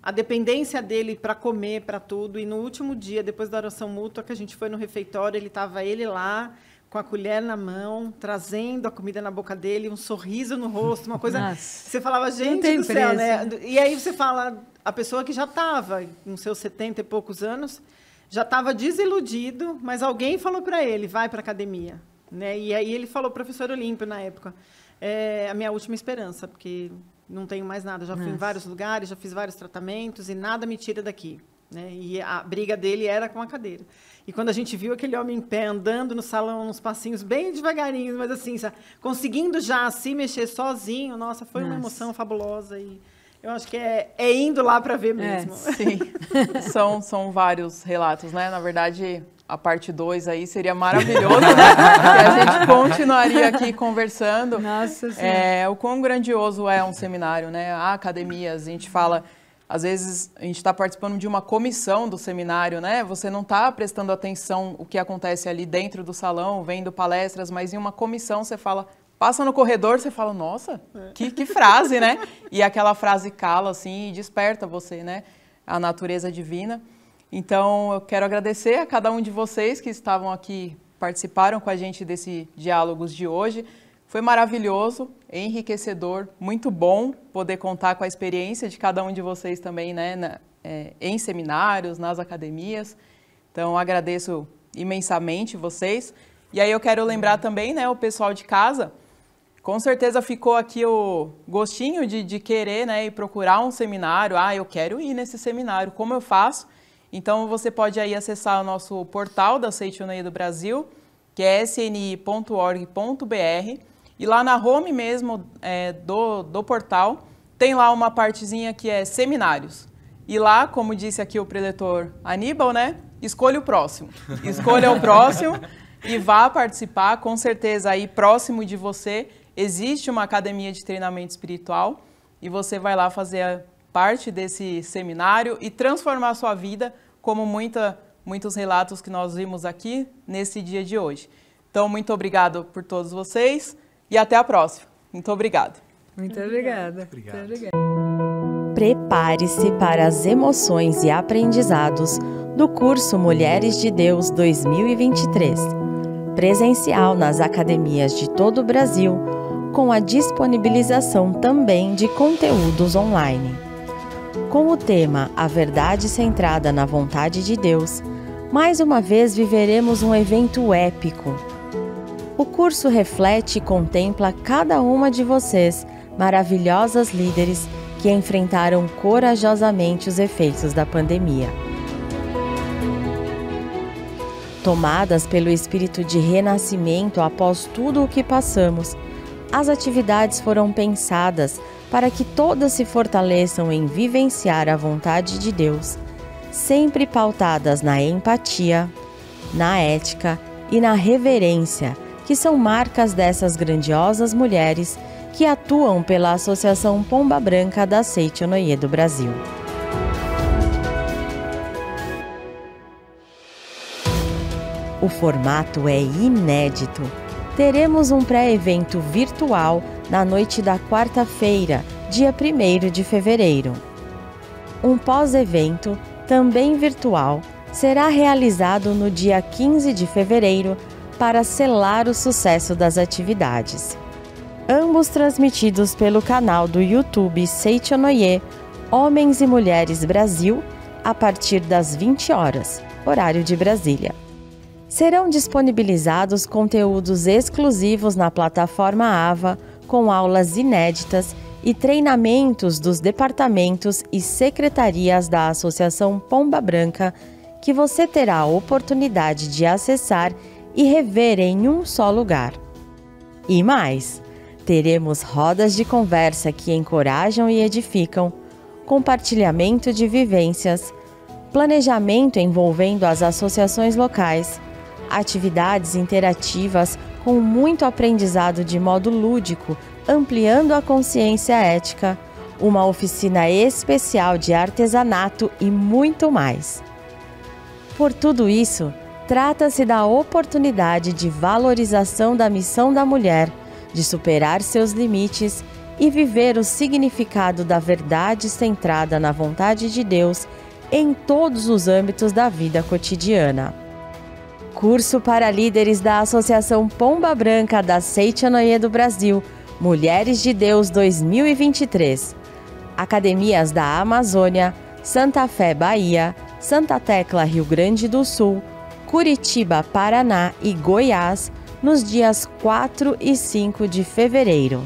Speaker 5: a dependência dele para comer, para tudo. E no último dia, depois da oração mútua, que a gente foi no refeitório, ele estava ele lá com a colher na mão, trazendo a comida na boca dele, um sorriso no rosto, uma coisa. Nossa, você falava, gente do céu, né? E aí você fala, a pessoa que já estava com seus 70 e poucos anos, já estava desiludido, mas alguém falou para ele, vai para academia. Né? E aí ele falou, professor Olímpio, na época, é a minha última esperança, porque não tenho mais nada. Já Nossa. fui em vários lugares, já fiz vários tratamentos e nada me tira daqui. Né? E a briga dele era com a cadeira. E quando a gente viu aquele homem em pé andando no salão, uns passinhos bem devagarinhos, mas assim, conseguindo já se mexer sozinho, nossa, foi nossa. uma emoção fabulosa. E eu acho que é, é indo lá
Speaker 1: para ver é, mesmo. É, sim, são, são vários relatos, né? Na verdade, a parte 2 aí seria maravilhoso, né? a gente continuaria aqui conversando. Nossa é, Senhora. É, o quão grandioso é um seminário, né? A academia, a gente fala às vezes a gente está participando de uma comissão do seminário, né? Você não está prestando atenção o que acontece ali dentro do salão, vendo palestras, mas em uma comissão você fala, passa no corredor, você fala, nossa, é. que, que frase, né? E aquela frase cala assim e desperta você, né? A natureza divina. Então eu quero agradecer a cada um de vocês que estavam aqui, participaram com a gente desse diálogos de hoje. Foi maravilhoso, enriquecedor, muito bom poder contar com a experiência de cada um de vocês também, né, na, é, em seminários, nas academias. Então, agradeço imensamente vocês. E aí eu quero lembrar também, né, o pessoal de casa, com certeza ficou aqui o gostinho de, de querer, né, e procurar um seminário. Ah, eu quero ir nesse seminário, como eu faço? Então, você pode aí acessar o nosso portal da Seitunei do Brasil, que é sni.org.br e lá na home mesmo é, do, do portal, tem lá uma partezinha que é seminários. E lá, como disse aqui o preletor Aníbal, né? Escolha o próximo.
Speaker 3: Escolha o próximo
Speaker 1: e vá participar. Com certeza, aí próximo de você existe uma academia de treinamento espiritual e você vai lá fazer parte desse seminário e transformar a sua vida, como muita, muitos relatos que nós vimos aqui nesse dia de hoje. Então, muito obrigado por todos vocês. E até a próxima. Muito obrigada. Muito
Speaker 3: obrigada. obrigada.
Speaker 2: Prepare-se para as emoções e aprendizados do curso Mulheres de Deus 2023, presencial nas academias de todo o Brasil, com a disponibilização também de conteúdos online. Com o tema A Verdade Centrada na Vontade de Deus, mais uma vez viveremos um evento épico o curso reflete e contempla cada uma de vocês, maravilhosas líderes que enfrentaram corajosamente os efeitos da pandemia. Tomadas pelo espírito de renascimento após tudo o que passamos, as atividades foram pensadas para que todas se fortaleçam em vivenciar a vontade de Deus, sempre pautadas na empatia, na ética e na reverência que são marcas dessas grandiosas mulheres que atuam pela Associação Pomba Branca da Seichonoye do Brasil. O formato é inédito. Teremos um pré-evento virtual na noite da quarta-feira, dia 1 de fevereiro. Um pós-evento, também virtual, será realizado no dia 15 de fevereiro, para selar o sucesso das atividades. Ambos transmitidos pelo canal do YouTube Seichonoye, Homens e Mulheres Brasil, a partir das 20 horas, horário de Brasília. Serão disponibilizados conteúdos exclusivos na plataforma AVA, com aulas inéditas e treinamentos dos departamentos e secretarias da Associação Pomba Branca, que você terá a oportunidade de acessar e rever em um só lugar. E mais, teremos rodas de conversa que encorajam e edificam, compartilhamento de vivências, planejamento envolvendo as associações locais, atividades interativas com muito aprendizado de modo lúdico, ampliando a consciência ética, uma oficina especial de artesanato e muito mais. Por tudo isso, Trata-se da oportunidade de valorização da missão da mulher, de superar seus limites e viver o significado da verdade centrada na vontade de Deus em todos os âmbitos da vida cotidiana. Curso para líderes da Associação Pomba Branca da Anoia do Brasil, Mulheres de Deus 2023. Academias da Amazônia, Santa Fé, Bahia, Santa Tecla, Rio Grande do Sul, Curitiba, Paraná e Goiás nos dias 4 e 5 de fevereiro,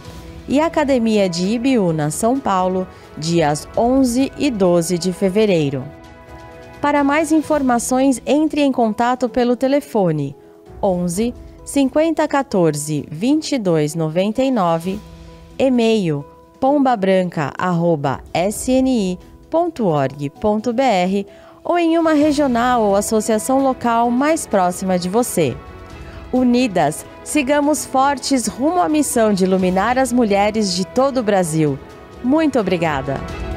Speaker 2: e Academia de Ibiúna, São Paulo, dias 11 e 12 de fevereiro. Para mais informações, entre em contato pelo telefone 11 5014 2299, e-mail pombabranca@sni.org.br ou em uma regional ou associação local mais próxima de você. Unidas, sigamos fortes rumo à missão de iluminar as mulheres de todo o Brasil. Muito obrigada!